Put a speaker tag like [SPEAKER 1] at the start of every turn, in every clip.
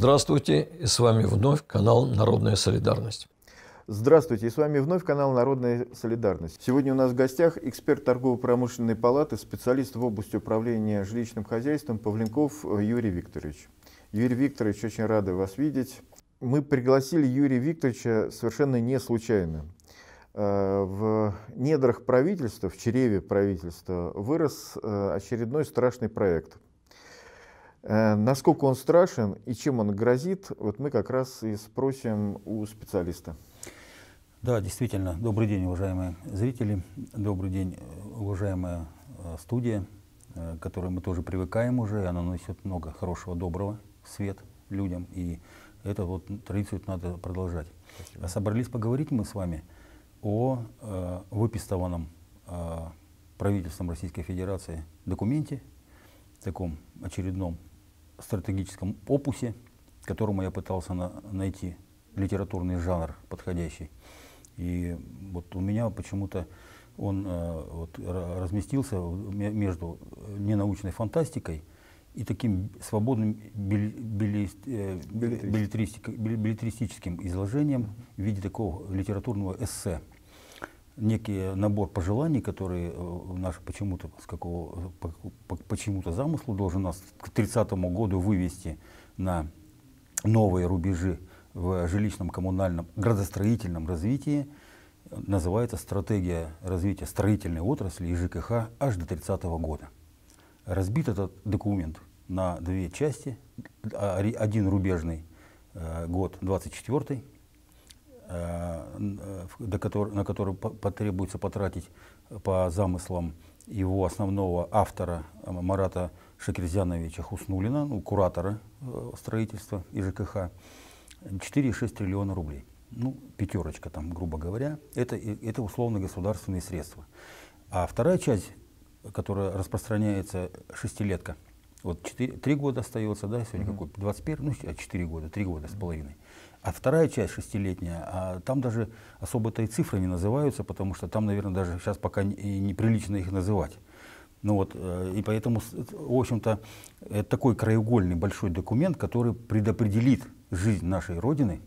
[SPEAKER 1] Здравствуйте, и с вами вновь канал «Народная солидарность».
[SPEAKER 2] Здравствуйте, и с вами вновь канал «Народная солидарность». Сегодня у нас в гостях эксперт торгово-промышленной палаты, специалист в области управления жилищным хозяйством Павленков Юрий Викторович. Юрий Викторович, очень рады вас видеть. Мы пригласили Юрия Викторовича совершенно не случайно. Э, в недрах правительства, в чреве правительства, вырос э, очередной страшный проект – Э, насколько он страшен и чем он грозит, вот мы как раз и спросим у специалиста.
[SPEAKER 1] Да, действительно. Добрый день, уважаемые зрители. Добрый день, уважаемая э, студия, э, к которой мы тоже привыкаем уже. Она носит много хорошего, доброго, свет людям. И эту вот традицию надо продолжать. Спасибо. Собрались поговорить мы с вами о э, выписанном э, правительством Российской Федерации документе, таком очередном стратегическом опусе, которому я пытался на, найти литературный жанр подходящий. И вот у меня почему-то он э, вот, разместился между ненаучной фантастикой и таким свободным били, били, э, билетристическим изложением в виде такого литературного эссе некий набор пожеланий, которые э, наш почему-то с какого по, почему-то замыслу должен нас к 30 году вывести на новые рубежи в жилищном, коммунальном, градостроительном развитии называется «Стратегия развития строительной отрасли и ЖКХ аж до 30 года». Разбит этот документ на две части. Один рубежный э, год, 24 Э, э, до которого на которую потребуется потратить по замыслам его основного автора э, Марата Шекерзяновича Хуснулина, ну, куратора строительства и ЖКХ, 4,6 триллиона рублей. Ну, пятерочка там, грубо говоря. Это, это условно-государственные средства. А вторая часть, которая распространяется, шестилетка. Вот 4, 3 года остается, да, сегодня mm -hmm. какой? 21, ну, 4 а года, 3 года с половиной. А вторая часть шестилетняя, а там даже особо-то и цифры не называются, потому что там, наверное, даже сейчас пока и неприлично их называть. Ну вот, э, и поэтому, в общем-то, это такой краеугольный большой документ, который предопределит жизнь нашей Родины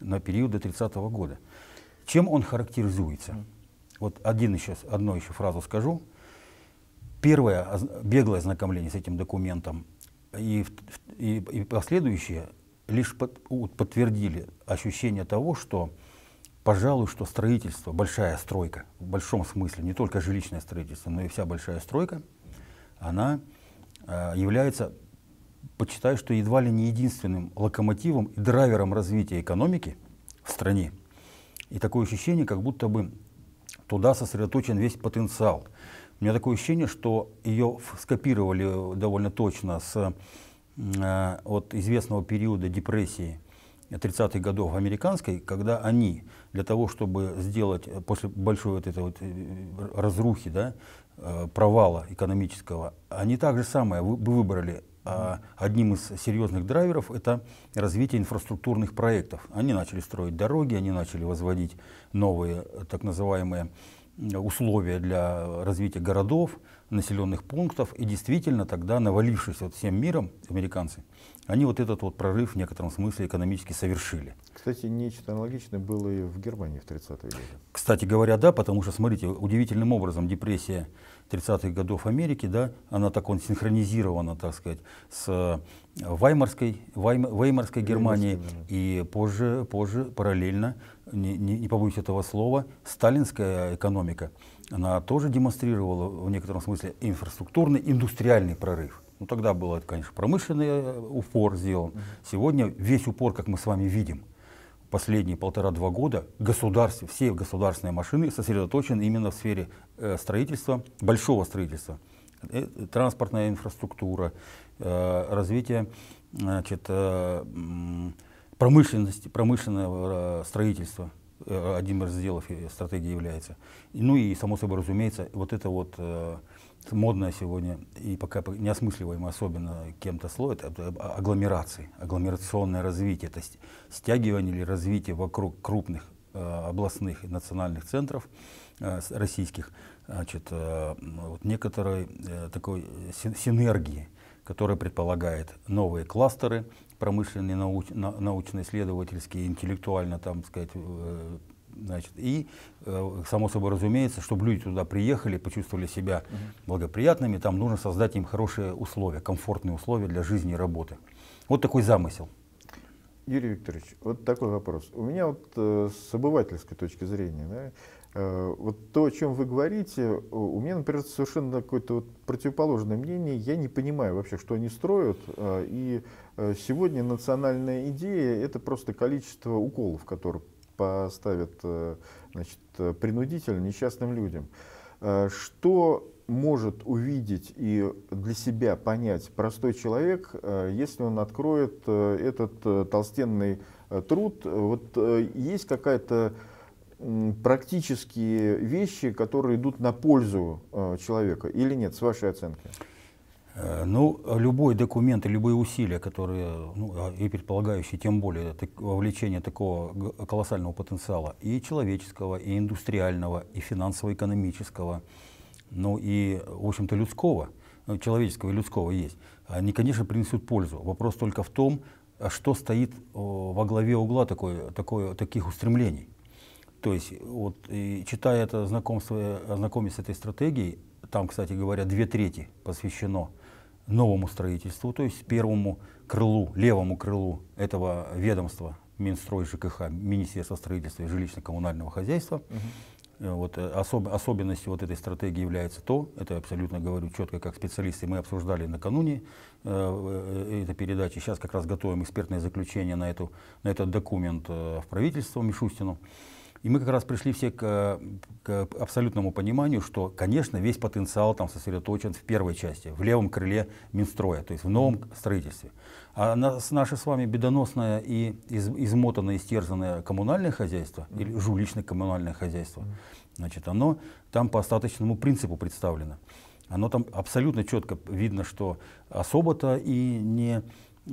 [SPEAKER 1] на период до 30-го года. Чем он характеризуется? Вот один еще, одну еще фразу скажу. Первое а, беглое ознакомление с этим документом и, и, и последующее лишь под, подтвердили ощущение того, что, пожалуй, что строительство, большая стройка, в большом смысле, не только жилищное строительство, но и вся большая стройка, она э, является, почитаю, что едва ли не единственным локомотивом и драйвером развития экономики в стране. И такое ощущение, как будто бы туда сосредоточен весь потенциал. У меня такое ощущение, что ее скопировали довольно точно с Э, от известного периода депрессии 30-х годов американской, когда они для того, чтобы сделать э, после большой вот этой вот э, разрухи, да, провала экономического, они так же самое вы выбрали а одним из серьезных драйверов это развитие инфраструктурных проектов. Они начали строить дороги, они начали возводить новые так называемые условия для развития городов, населенных пунктов. И действительно тогда, навалившись вот всем миром, американцы, они вот этот вот прорыв в некотором смысле экономически совершили.
[SPEAKER 2] Кстати, нечто аналогичное было и в Германии в 30-е годы.
[SPEAKER 1] Кстати говоря, да, потому что, смотрите, удивительным образом депрессия 30-х годов Америки, да, она так он синхронизирована, так сказать, с э, Ваймарской, Вайм, Веймарской Германией и позже, позже параллельно, не, не, не побоюсь этого слова, сталинская экономика, она тоже демонстрировала в некотором смысле инфраструктурный индустриальный прорыв. Ну, тогда был, конечно, промышленный э, упор сделан. Сегодня весь упор, как мы с вами видим, последние полтора-два года государств, все государственные машины сосредоточены именно в сфере э, строительства, большого строительства. Э, транспортная инфраструктура, э, развитие значит, промышленности, промышленного строительства одним из разделов стратегии является. Ну и, само собой разумеется, вот это вот модное сегодня и пока неосмысливаемо особенно кем-то слово, это а, агломерации, агломерационное развитие, то есть стягивание или развитие вокруг крупных э, областных и национальных центров э, российских, значит, э, вот некоторой такой синергии, которая предполагает новые кластеры, промышленные, научно-исследовательские, интеллектуально, там, сказать, Значит, и, э, само собой разумеется, чтобы люди туда приехали, почувствовали себя благоприятными, там нужно создать им хорошие условия, комфортные условия для жизни и работы. Вот такой замысел.
[SPEAKER 2] Юрий Викторович, вот такой вопрос. У меня вот э, с обывательской точки зрения, да, э, вот то, о чем вы говорите, у меня, например, совершенно какое-то вот противоположное мнение. Я не понимаю вообще, что они строят. и сегодня национальная идея – это просто количество уколов, которые поставят э, значит, э, принудительно несчастным людям. Э, что может увидеть и для себя понять простой человек, если он откроет этот толстенный труд? Вот есть какая-то практические вещи, которые идут на пользу человека или нет, с вашей оценкой? Э, ну, любой документ и любые усилия, которые,
[SPEAKER 1] ну, и а, предполагающие тем более так, вовлечение такого колоссального потенциала и человеческого, и индустриального, и финансово-экономического, ну и, в общем-то, людского, ну, человеческого и людского есть, они, конечно, принесут пользу. Вопрос только в том, а что стоит во главе угла такой, такой, таких устремлений. То есть, вот, и читая это знакомство, э, знакомясь с этой стратегией, там, кстати говоря, две трети посвящено новому строительству, то есть первому крылу, левому крылу этого ведомства Минстрой ЖКХ, Министерства строительства и жилищно-коммунального хозяйства. Угу. Вот, э, особ, особенностью вот этой стратегии является то, это абсолютно говорю четко как специалисты, мы обсуждали накануне э, э, этой передачи, сейчас как раз готовим экспертное заключение на, эту, на этот документ э, в правительство Мишустину. И мы как раз пришли все к, к абсолютному пониманию, что, конечно, весь потенциал там сосредоточен в первой части, в левом крыле Минстроя, то есть в новом строительстве. А нас, наше с вами бедоносное и из, измотанное, истерзанное коммунальное хозяйство, или жуличное коммунальное хозяйство, значит, оно там по остаточному принципу представлено. Оно там абсолютно четко видно, что особо-то и не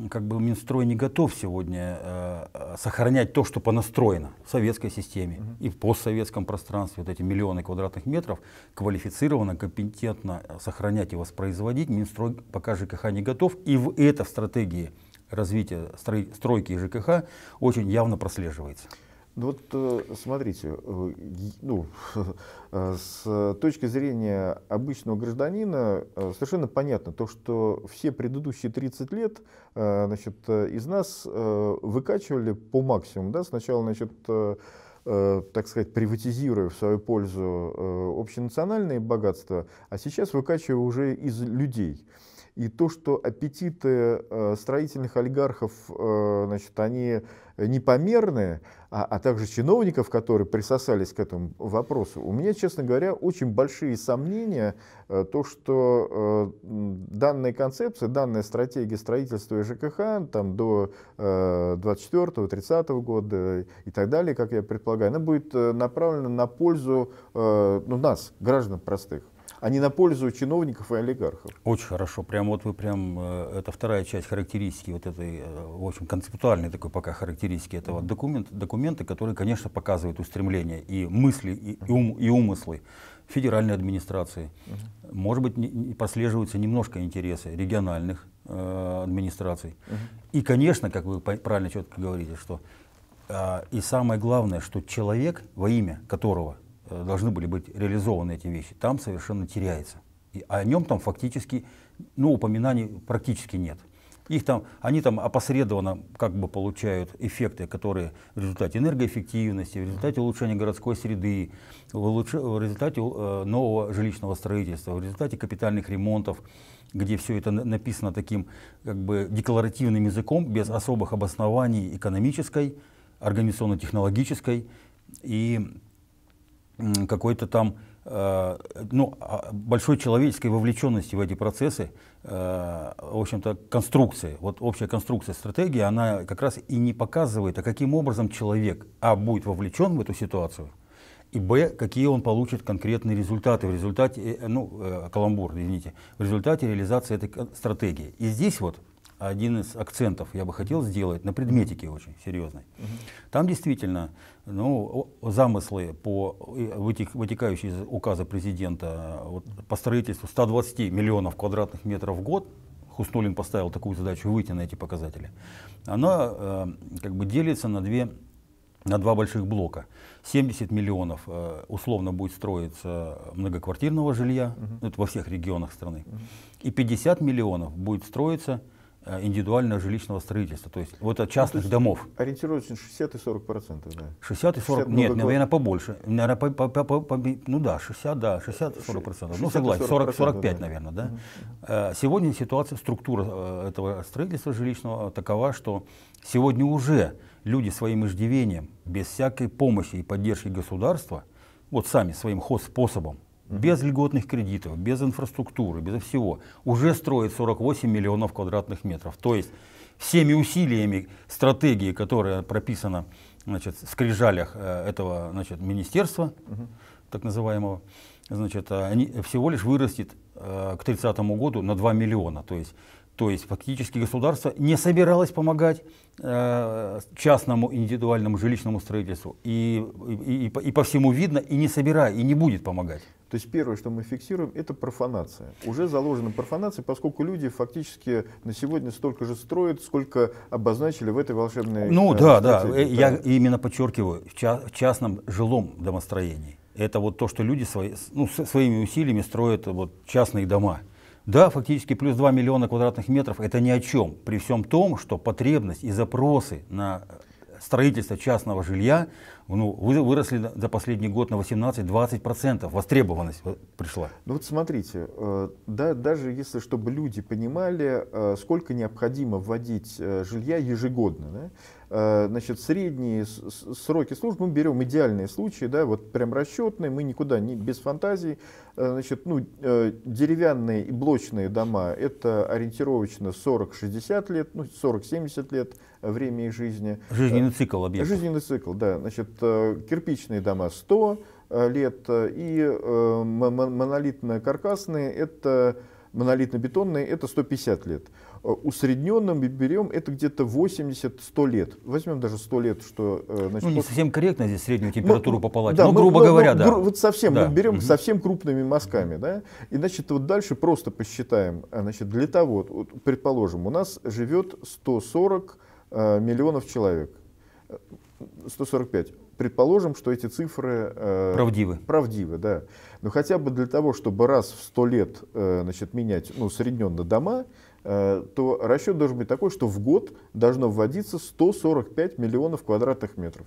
[SPEAKER 1] как бы Минстрой не готов сегодня э, э, сохранять то, что понастроено в советской системе угу. и в постсоветском пространстве, вот эти миллионы квадратных метров, квалифицированно, компетентно э, сохранять и воспроизводить. Минстрой пока ЖКХ не готов, и в это в стратегии развития строй, стройки и ЖКХ очень явно прослеживается.
[SPEAKER 2] Ну вот э, смотрите, ну, с точки зрения обычного гражданина совершенно понятно то, что все предыдущие 30 лет Э, значит, э, из нас э, выкачивали по максимуму. Да? Сначала, значит, так сказать, приватизируя в свою пользу общенациональные богатства, а сейчас выкачивая уже из людей. И то, что аппетиты э, строительных олигархов, э, значит, они э, непомерные, а, а также чиновников, которые присосались к этому вопросу, у меня, честно говоря, очень большие сомнения, то, что данная концепция, данная стратегия строительства ЖКХ там, до 24-30 года и так далее, как я предполагаю, она будет направлена на пользу ну, нас, граждан простых а не на пользу чиновников и олигархов.
[SPEAKER 1] Очень хорошо. Прям вот вы прям, э, это вторая часть характеристики вот этой, в э, общем, концептуальной такой пока характеристики. Это вот документ, документы, которые, конечно, показывают устремления и мысли, и, и, ум, и умыслы федеральной администрации. Uh-huh. Может быть, не, прослеживаются немножко интересы региональных э, администраций. Uh-huh. И, конечно, как вы правильно четко говорите, что э, и самое главное, что человек, во имя которого Э, должны были быть реализованы эти вещи, там совершенно теряется. И о нем там фактически, ну, упоминаний практически нет. Их там, они там опосредованно как бы получают эффекты, которые в результате энергоэффективности, в результате улучшения городской среды, в, улуч... в результате э, нового жилищного строительства, в результате капитальных ремонтов, где все это написано таким как бы декларативным языком, без особых обоснований экономической, организационно-технологической и какой-то там э, ну, а, большой человеческой вовлеченности в эти процессы, э, в общем-то, конструкции, вот общая конструкция стратегии, она как раз и не показывает, а каким образом человек, а, будет вовлечен в эту ситуацию, и б, какие он получит конкретные результаты в результате, э, ну, каламбур, извините, в результате реализации этой стратегии. И здесь вот один из акцентов я бы хотел сделать на предметике очень серьезной. Там действительно ну, замыслы, по, вытекающие из указа президента э, вот, по строительству 120 миллионов квадратных метров в год, Хуснулин поставил такую задачу выйти на эти показатели, она э, как бы делится на две на два больших блока. 70 миллионов э, условно будет строиться многоквартирного жилья, угу. это во всех регионах страны, угу. и 50 миллионов будет строиться Э, индивидуального жилищного строительства, то есть вот от ну, частных ну, домов.
[SPEAKER 2] Ориентируется на 60 и 40 процентов, да? 60 и 40, 60 нет, ну, наверное,
[SPEAKER 1] побольше. Наверное, по, по, по, по, ну да, 60, да, 60 40 процентов. Ну согласен, 40, 45, да. наверное, да. Угу. Сегодня ситуация, структура э, этого строительства жилищного такова, что сегодня уже люди своим иждивением, без всякой помощи и поддержки государства, вот сами своим ход способом без льготных кредитов, без инфраструктуры, без всего, уже строит 48 миллионов квадратных метров. То есть всеми усилиями стратегии, которая прописана значит, в скрижалях э, этого значит, министерства, так называемого, значит, э, они всего лишь вырастет э, к 30 году на 2 миллиона. То есть то есть фактически государство не собиралось помогать э, частному индивидуальному жилищному строительству. И, и, и, по, и по всему видно,
[SPEAKER 2] и не собирая, и не будет помогать. То есть первое, что мы фиксируем, это профанация. Уже заложена профанация, поскольку люди фактически на сегодня столько же строят, сколько обозначили в этой волшебной... Ну э, да, да, э, я
[SPEAKER 1] именно подчеркиваю, в, ча в частном жилом домостроении. Это вот то, что люди свои, ну, своими усилиями строят вот, частные дома. Да, фактически плюс 2 миллиона квадратных метров – это ни о чем, при всем том, что потребность и запросы на э, строительство частного жилья ну, выросли за последний год на 18-20%, востребованность пришла.
[SPEAKER 2] Ну вот смотрите, э, да, даже если, чтобы люди понимали, э, сколько необходимо вводить жилья ежегодно, да, Э, значит, средние сроки службы, мы берем идеальные случаи, да, вот прям расчетные, мы никуда не без фантазии. Э, значит, ну, э, деревянные и блочные дома, это ориентировочно 40-60 лет, ну, 40-70 лет времени жизни. Жизненный цикл объекта. Жизненный цикл, да. Значит, кирпичные дома 100 лет и монолитно-каркасные, это монолитно-бетонные, это 150 лет. Э, Усредненным мы берем это где-то 80-100 лет. Возьмем даже 100 лет, что... Э, значит, ну, не после... совсем
[SPEAKER 1] корректно здесь среднюю ну, температуру ну, по палате, да, ну, мы, грубо мы, говоря, мы, да. Гру- вот совсем, да. мы берем угу. совсем
[SPEAKER 2] крупными мазками, да, и, значит, вот дальше просто посчитаем, а, значит, для того, вот, предположим, у нас живет 140 э, миллионов человек, 145 э, предположим, что эти цифры э, правдивы. правдивы, да. Но хотя бы для того, чтобы раз в сто лет э, значит, менять ну, усредненно дома, Э, то расчет должен быть такой, что в год должно вводиться 145 миллионов квадратных метров.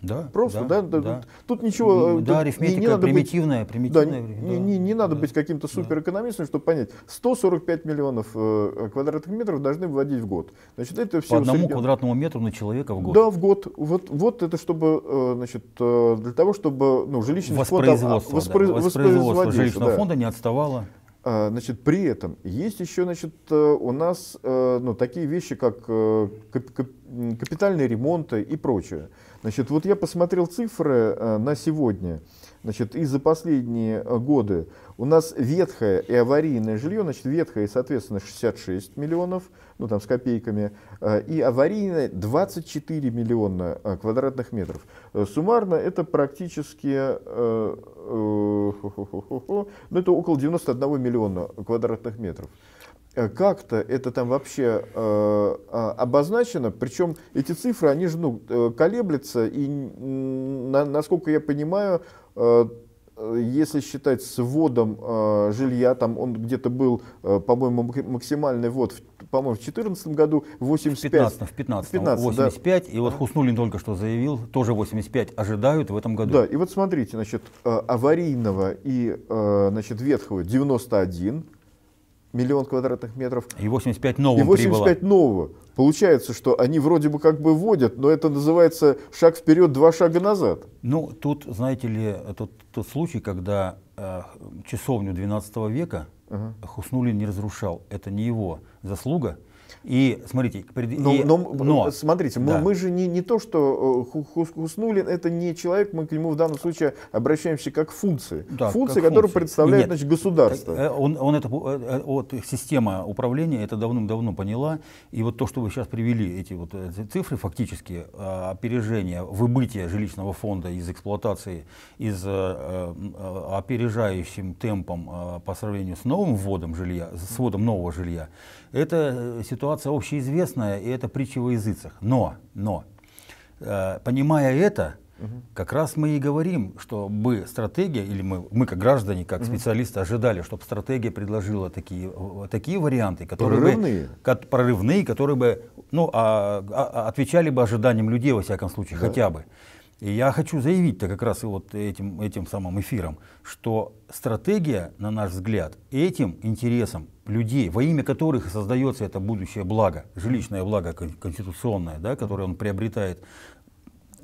[SPEAKER 2] Да, Просто, да, да, да. Тут ничего. Э, да, арифметика не надо примитивная, быть, примитивная. Да, да, не, не, не надо да, быть каким-то суперэкономистом, чтобы понять. 145 миллионов э, квадратных метров должны вводить в год. Значит, это все По одному среднем...
[SPEAKER 1] квадратному метру на человека в год.
[SPEAKER 2] Да, в год. Вот, вот это чтобы, значит, для того, чтобы ну, жилищный фонд воспроизводство, фонд, да, воспроизводство, воспроизводство жилищного да. фонда
[SPEAKER 1] не отставало.
[SPEAKER 2] А, значит, при этом есть еще значит, э, у нас э, ну, такие вещи, как э, капитальные ремонты и прочее. Значит, вот я посмотрел цифры на сегодня значит, и за последние э, годы у нас ветхое и аварийное жилье, значит, ветхое, соответственно, 66 миллионов, ну там с копейками, э, и аварийное 24 э, ну, миллиона квадратных метров. Суммарно это практически, ну это около 91 миллиона квадратных метров как-то это там вообще э, а, обозначено, причем эти цифры, они же ну, колеблются, и на, насколько я понимаю, Э, э, если считать с вводом э, жилья, там он где-то был, э, по-моему, максимальный ввод, по-моему, в 2014 году 85. В 15, в 15, в 15 85,
[SPEAKER 1] да. и вот Хуснулин только что заявил, тоже 85 ожидают в этом году. Да,
[SPEAKER 2] и вот смотрите, значит, э, аварийного и, э, значит, ветхого 91, миллион квадратных метров.
[SPEAKER 1] И 85 нового. И 85
[SPEAKER 2] прибыло. нового. Получается, что они вроде бы как бы вводят, но это называется шаг вперед, два шага назад.
[SPEAKER 1] Ну, тут, знаете ли, тот, тот случай, когда э, часовню 12 века угу. Хуснулин не разрушал. Это не его заслуга. И смотрите, пред... но, но, но смотрите, да. мы,
[SPEAKER 2] мы же не, не то, что э, Хуснулин это не человек, мы к нему в данном случае обращаемся как функции. Да, функции, как которую функции. представляет Нет, значит, государство.
[SPEAKER 1] Э, он, он это, э, вот, система управления это давным-давно поняла. И вот то, что вы сейчас привели, эти вот цифры фактически а, опережение, выбытия жилищного фонда из эксплуатации из опережающим темпом по сравнению с новым вводом жилья, с вводом нового жилья, это э, ситуация общеизвестная, и это притча во языцах. Но, но, э, понимая это, Как раз мы и говорим, что бы стратегия, или мы, мы как граждане, как специалисты ожидали, чтобы стратегия предложила такие, такие варианты, которые прорывные. бы... Ко прорывные. которые бы, ну, а, а, отвечали бы ожиданиям людей, во всяком случае, да. хотя бы. И я хочу заявить-то как раз и вот этим, этим самым эфиром, что стратегия, на наш взгляд, этим интересам людей, во имя которых создается это будущее благо, жилищное благо конституционное, да, которое он приобретает,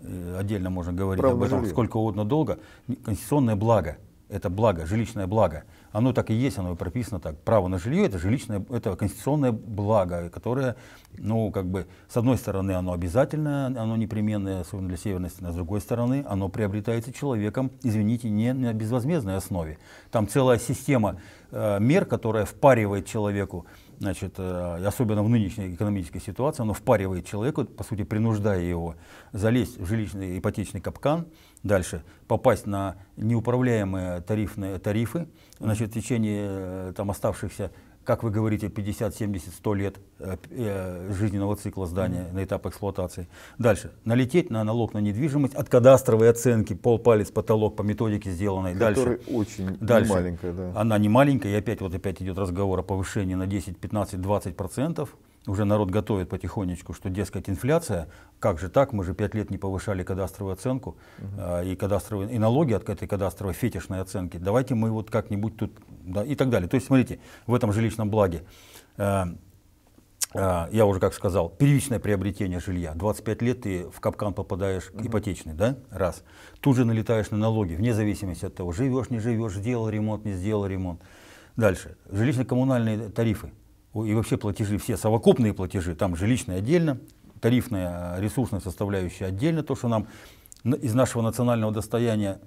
[SPEAKER 1] э, отдельно можно говорить Право об этом жилье. сколько угодно долго, конституционное благо, это благо, жилищное благо – оно так и есть, оно и прописано так. Право на жилье это жилищное, это конституционное благо, которое, ну, как бы, с одной стороны, оно обязательное, оно непременное, особенно для северности, а с другой стороны, оно приобретается человеком, извините, не на безвозмездной основе. Там целая система э, мер, которая впаривает человеку значит, э, особенно в нынешней экономической ситуации, оно впаривает человеку, по сути, принуждая его залезть в жилищный ипотечный капкан, Дальше. Попасть на неуправляемые тарифные тарифы, значит, в течение э, там, оставшихся как вы говорите, 50, 70, 100 лет э, э, жизненного цикла здания на этап эксплуатации. Дальше. Налететь на налог на недвижимость от кадастровой оценки, полпалец, потолок по методике сделанной. Дальше. очень Дальше. маленькая. Да. Она не маленькая, и опять, вот опять идет разговор о повышении на 10, 15, 20 процентов уже народ готовит потихонечку, что, дескать, инфляция, как же так, мы же пять лет не повышали кадастровую оценку угу. а, и, кадастровые, и налоги от этой кадастровой фетишной оценки, давайте мы вот как-нибудь тут, да, и так далее. То есть, смотрите, в этом жилищном благе, э, э, я уже как сказал, первичное приобретение жилья, 25 лет ты в капкан попадаешь угу. ипотечный, да, раз. Тут же налетаешь на налоги, вне зависимости от того, живешь, не живешь, сделал ремонт, не сделал ремонт. Дальше, жилищно-коммунальные тарифы, и вообще платежи, все совокупные платежи, там жилищные отдельно, тарифная э, ресурсная составляющая отдельно, то, что нам из нашего национального достояния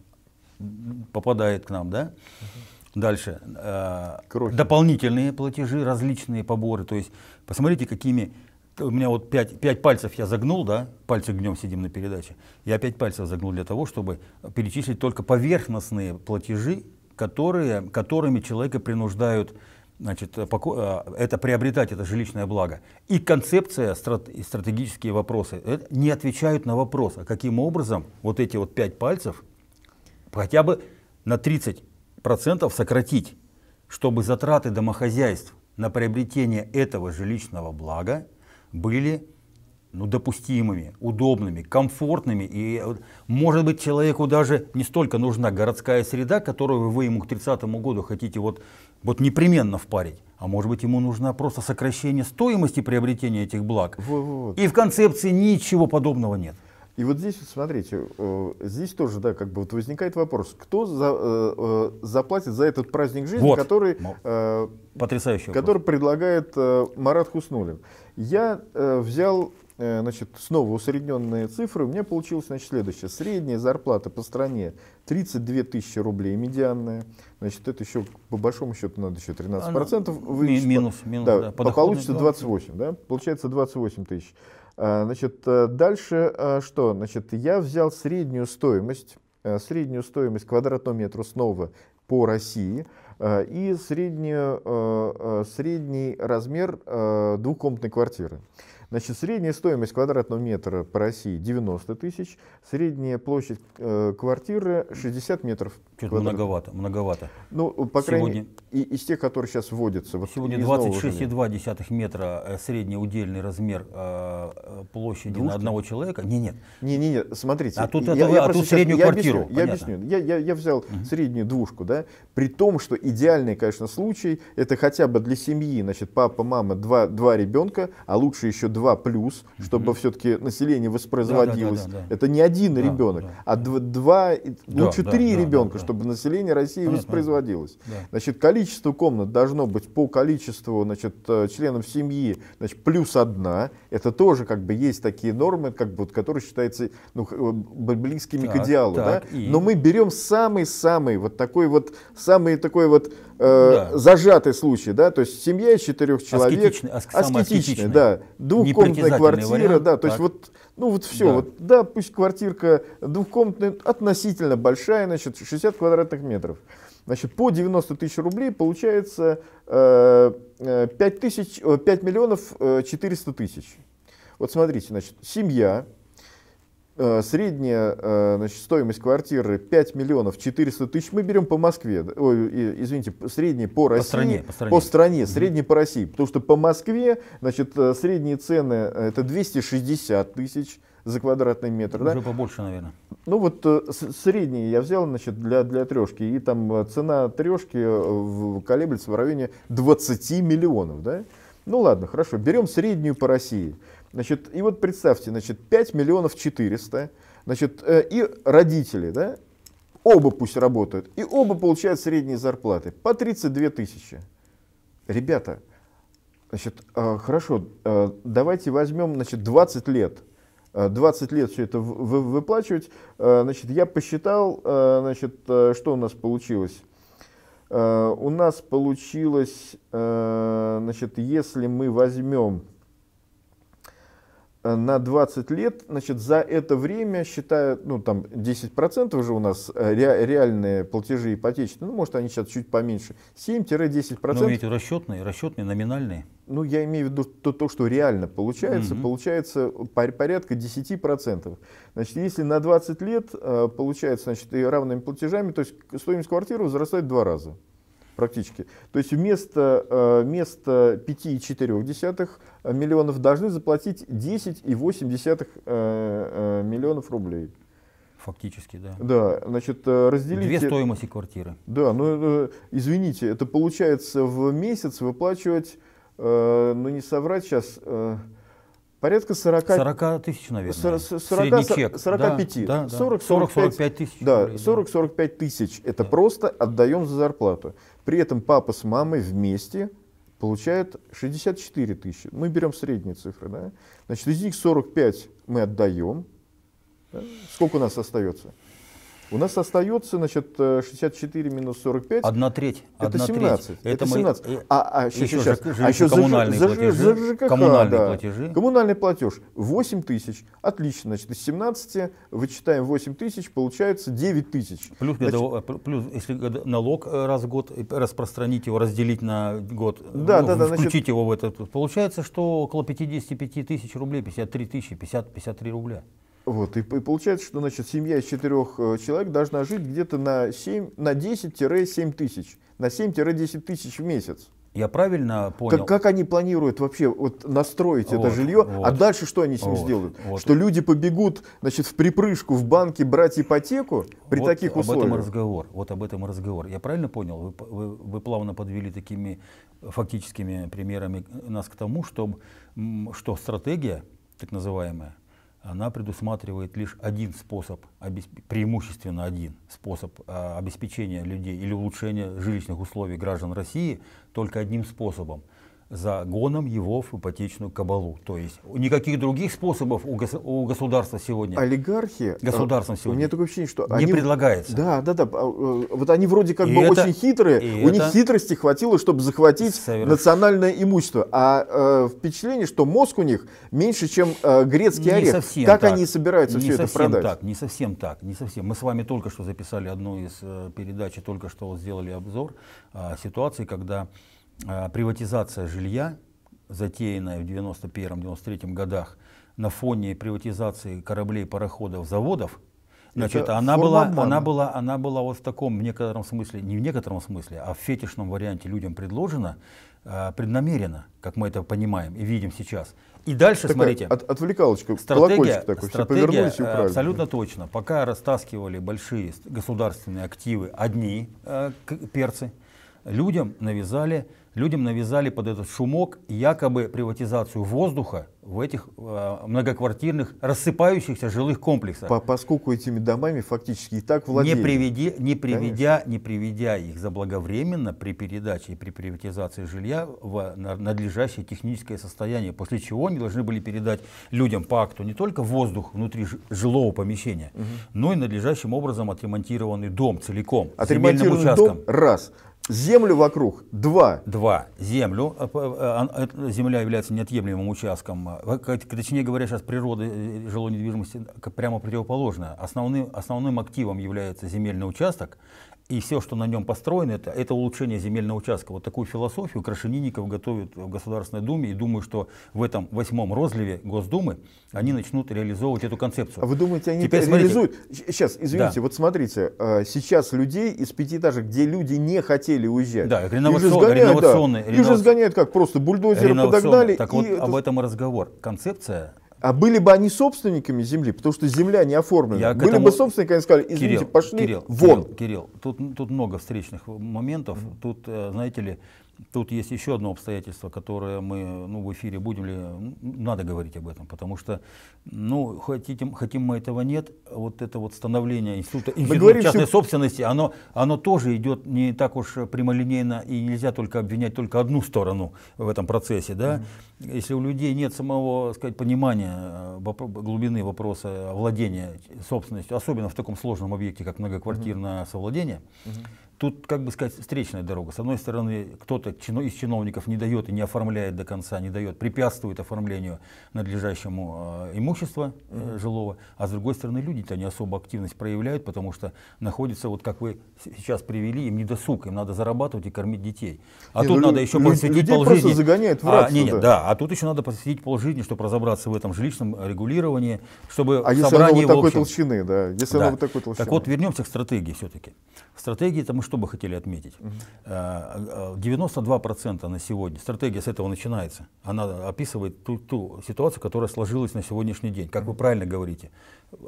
[SPEAKER 1] попадает к нам, да? Дальше. Э, дополнительные платежи, различные поборы. То есть, посмотрите, какими... У меня вот пять, пять пальцев я загнул, да? Пальцы гнем сидим на передаче. Я пять пальцев загнул для того, чтобы перечислить только поверхностные платежи, которые, которыми человека принуждают значит, э, э, это приобретать это жилищное благо. И концепция, и стратегические вопросы э, не отвечают на вопрос, а каким образом вот эти вот пять пальцев хотя бы на 30% сократить, чтобы затраты домохозяйств на приобретение этого жилищного блага были ну, допустимыми, удобными, комфортными. И, может быть, человеку даже не столько нужна городская среда, которую вы ему к 30 году хотите вот вот непременно впарить. А может быть ему нужно просто сокращение стоимости приобретения этих благ. Вот, вот. И в
[SPEAKER 2] концепции ничего подобного нет. И вот здесь, смотрите, э, здесь тоже, да, как бы вот возникает вопрос, кто за, э, э, заплатит за этот праздник жизни, вот. который, Потрясающий который вопрос. предлагает Марат Хуснулин. Я взял Э, значит, снова усредненные цифры, у меня получилось значит, следующее. Средняя зарплата по стране 32 тысячи рублей медианная. Значит, это еще, по большому счету, надо еще 13% Она, вычесть. Минус, минус, да. да по получится 28, 20. да? Получается 28 тысяч. А, значит, э, дальше э, что? Значит, я взял среднюю стоимость, среднюю стоимость квадратного метра снова по России и среднюю, средний размер двухкомнатной квартиры. Значит, средняя стоимость квадратного метра по России 90 тысяч, средняя площадь э, квартиры 60 метров. Чуть многовато, многовато. Ну, по Сегодня... крайней мере, из тех, которые сейчас вводятся. Вот Сегодня 26,2
[SPEAKER 1] метра э, средний удельный размер э,
[SPEAKER 2] э площади Двух... на одного человека. Не, нет. Не, не, не, смотрите. А тут, я, это, я а тут среднюю сейчас, квартиру. Я объясню. Я, объясню. я, я, я взял угу. среднюю двушку, да, при том, что идеальный, конечно, случай, это хотя бы для семьи, значит, папа, мама, два, два ребенка, а лучше еще два два плюс, чтобы все-таки население воспроизводилось. Да, да, да, да, Это не один да, ребенок, да. а два, да, лучше да, три да, ребенка, да, да. чтобы население России понятно, воспроизводилось. Да. Значит, количество комнат должно быть по количеству значит, э, членов семьи значит, плюс одна. Это тоже как бы есть такие нормы, как бы, которые считаются ну, э, близкими так, к идеалу. Так, да? и... Но мы берем самый-самый вот такой вот, самый такой вот э, ну да. зажатый случай, да, то есть семья из четырех человек, аскетичный, аскетичный, да, двухкомнатная квартира, вариант, да, то так. есть вот, ну вот все, да. вот, да, пусть квартирка двухкомнатная, относительно большая, значит, 60 квадратных метров. Значит, по 90 тысяч рублей получается э, 5, э, тысяч, 5 миллионов 400 э, тысяч. Вот смотрите, значит, семья, Э, средняя э, значит, стоимость квартиры 5 миллионов 400 тысяч. Мы берем по Москве, ой, извините, средний по России. По стране. По стране, по стране средний mm-hmm. по России. Потому что по Москве значит, э, средние цены это 260 тысяч за квадратный метр. Уже да?
[SPEAKER 1] побольше, наверное.
[SPEAKER 2] Ну вот средний я взял значит, для, для трешки. И там цена трешки колеблется в районе 20 миллионов. Да? Ну ладно, хорошо, берем среднюю по России. Значит, и вот представьте, значит, 5 миллионов 400, значит, э, и родители, да, оба пусть работают, и оба получают средние зарплаты по 32 тысячи. Ребята, значит, э, хорошо, э, давайте возьмем, значит, 20 лет, 20 лет все это выплачивать. Значит, я посчитал, значит, что у нас получилось. У нас получилось, значит, если мы возьмем Э, на 20 лет, значит, за это время, считая, ну, там, 10% уже у нас э, ре, реальные платежи ипотечные, ну, может, они сейчас чуть поменьше, 7-10%. Но ведь
[SPEAKER 1] расчетные, расчетные, номинальные.
[SPEAKER 2] Ну, я имею в виду то, то что реально получается, угу. получается порядка 10%. Значит, если на 20 лет э, получается, значит, и равными платежами, то есть стоимость квартиры возрастает в два раза практически. То есть вместо, э, вместо 5,4 э, миллионов должны заплатить 10,8 э, миллионов рублей. Фактически, да. Да, значит, разделите... Две стоимости квартиры. Да, ну, извините, это получается в месяц выплачивать, ну, не соврать сейчас, порядка 40, 40 тысяч, наверное. 40, 40, чек. 45. Да, да, 40, 40, 45 тысяч. Да, 40-45 тысяч. Это да. просто отдаем за зарплату. При этом папа с мамой вместе получают 64 тысячи. Мы берем средние цифры. Да? Значит, из них 45 мы отдаем. Сколько у нас остается? У нас остается, значит, 64 э, минус 45. Одна треть. Это одна 17. Треть. Это, это 17. А, а, еще, еще, сейчас. Жик, а еще коммунальные за, платежи. За, за ЖКХ, коммунальные да. платежи. Коммунальный платеж. 8 тысяч. Отлично. Значит, из 17 вычитаем 8 тысяч, получается 9 тысяч. Плюс, э,
[SPEAKER 1] плюс если налог э, раз в год распространить его, разделить на
[SPEAKER 2] год, да, ну, да, да, включить значит, его в этот.
[SPEAKER 1] Получается, что около 55 тысяч рублей, 53 тысячи, 50, 53 рубля.
[SPEAKER 2] Вот, и, и получается, что значит, семья из четырех э, человек должна жить где-то на, 7, на 10-7 тысяч, на 7-10 тысяч в месяц. Я правильно понял? Как, как они планируют вообще вот настроить вот, это жилье, а вот, а дальше что они с ним вот, сделают? Вот. Что люди побегут значит, в припрыжку в банке брать ипотеку при вот таких об условиях? Об этом
[SPEAKER 1] разговор. Вот об этом разговор. Я правильно понял? Вы, вы, вы плавно подвели такими фактическими примерами нас к тому, что, что стратегия, так называемая, она предусматривает лишь один способ, преимущественно один способ а, обеспечения людей или улучшения жилищных условий граждан России только одним способом – загоном его в ипотечную кабалу. То есть никаких других способов у, гос у государства сегодня. Олигархи. Э, государством сегодня. У меня такое ощущение, что они, не предлагается.
[SPEAKER 2] Да, да, да. А, э, вот они вроде как и бы это, очень хитрые. У них хитрости хватило, чтобы захватить Совершенно. национальное имущество. А э, впечатление, что мозг у них меньше, чем э, грецкий не орех. Совсем как так. они собираются не все совсем это продать?
[SPEAKER 1] Так, не совсем так, не совсем. Мы с вами только что записали одну из э, передач, только что сделали обзор э, ситуации, когда а, приватизация жилья, затеянная в 91-93 годах на фоне приватизации кораблей, пароходов, заводов, Значит, это она была, она была, она была вот в таком в некотором смысле, не в некотором смысле, а в фетишном варианте людям предложена а, преднамеренно, как мы это понимаем и видим сейчас. И дальше, Такая смотрите, от,
[SPEAKER 2] отвлекалочка, стратегия, такой, стратегия все э, абсолютно
[SPEAKER 1] точно. Пока растаскивали большие государственные активы одни э, перцы, людям навязали людям навязали под этот шумок якобы приватизацию воздуха в этих э, многоквартирных рассыпающихся жилых комплексах. По
[SPEAKER 2] поскольку этими домами фактически и так владели. Не, приведи, не, приведя,
[SPEAKER 1] не приведя их заблаговременно при передаче и при приватизации жилья в надлежащее техническое состояние, после чего они должны были передать людям по акту не только воздух внутри жилого помещения, угу. но и надлежащим образом отремонтированный дом целиком. Отремонтированный дом
[SPEAKER 2] – раз – Землю вокруг два. Два.
[SPEAKER 1] Землю. Э, э, а, э, Земля является неотъемлемым участком. Точнее говоря, сейчас природа жилой недвижимости прямо противоположная. Основным, основным активом является земельный участок и все, что на нем построено, это, это улучшение земельного участка. Вот такую философию Крашенинников готовят в Государственной Думе, и думаю, что в этом восьмом розливе Госдумы они начнут реализовывать эту концепцию. А вы думаете, они Теперь, это смотрите, реализуют? Сейчас, извините, да.
[SPEAKER 2] вот смотрите, э, сейчас людей из пятиэтажек, где люди не хотели уезжать, да, реновацион, их сгоняют, да, их же
[SPEAKER 1] сгоняют как, просто бульдозеры подогнали. Так и вот это... об этом разговор. Концепция
[SPEAKER 2] а были бы они собственниками земли, потому что земля не оформлена. Я были бы собственниками, они сказали, извините, Кирилл, пошли Кирилл, вон.
[SPEAKER 1] Кирилл тут, тут много встречных моментов. Тут, э, знаете ли, Тут есть еще одно обстоятельство, которое мы ну, в эфире будем ли, надо говорить об этом, потому что, ну, хотим, хотим мы этого нет, вот это вот становление института, института частной всю... собственности, оно, оно тоже идет не так уж прямолинейно, и нельзя только обвинять только одну сторону в этом процессе, да. Mm-hmm. Если у людей нет самого, сказать, понимания э, глубины вопроса владения собственностью, особенно в таком сложном объекте, как многоквартирное mm-hmm. совладение, mm-hmm тут, как бы сказать, встречная дорога. С одной стороны, кто-то из чиновников не дает и не оформляет до конца, не дает, препятствует оформлению надлежащему э, имущества э, жилого, а с другой стороны, люди-то не особо активность проявляют, потому что находятся, вот как вы сейчас привели, им не досуг, им надо зарабатывать и кормить детей. А нет, тут ну, надо еще люд, посвятить полжизни. загоняет в а, нет, нет, да, а тут еще надо посвятить полжизни, чтобы разобраться в этом жилищном э, регулировании, чтобы а собрание если оно вот такой общем... толщины, да, если да. оно вот такой толщины. Так вот, вернемся к стратегии все-таки. В стратегии, потому что что бы хотели отметить. 92% э, э, на сегодня, стратегия с этого начинается, она описывает ту, ту ситуацию, которая сложилась на сегодняшний день. Как вы правильно говорите,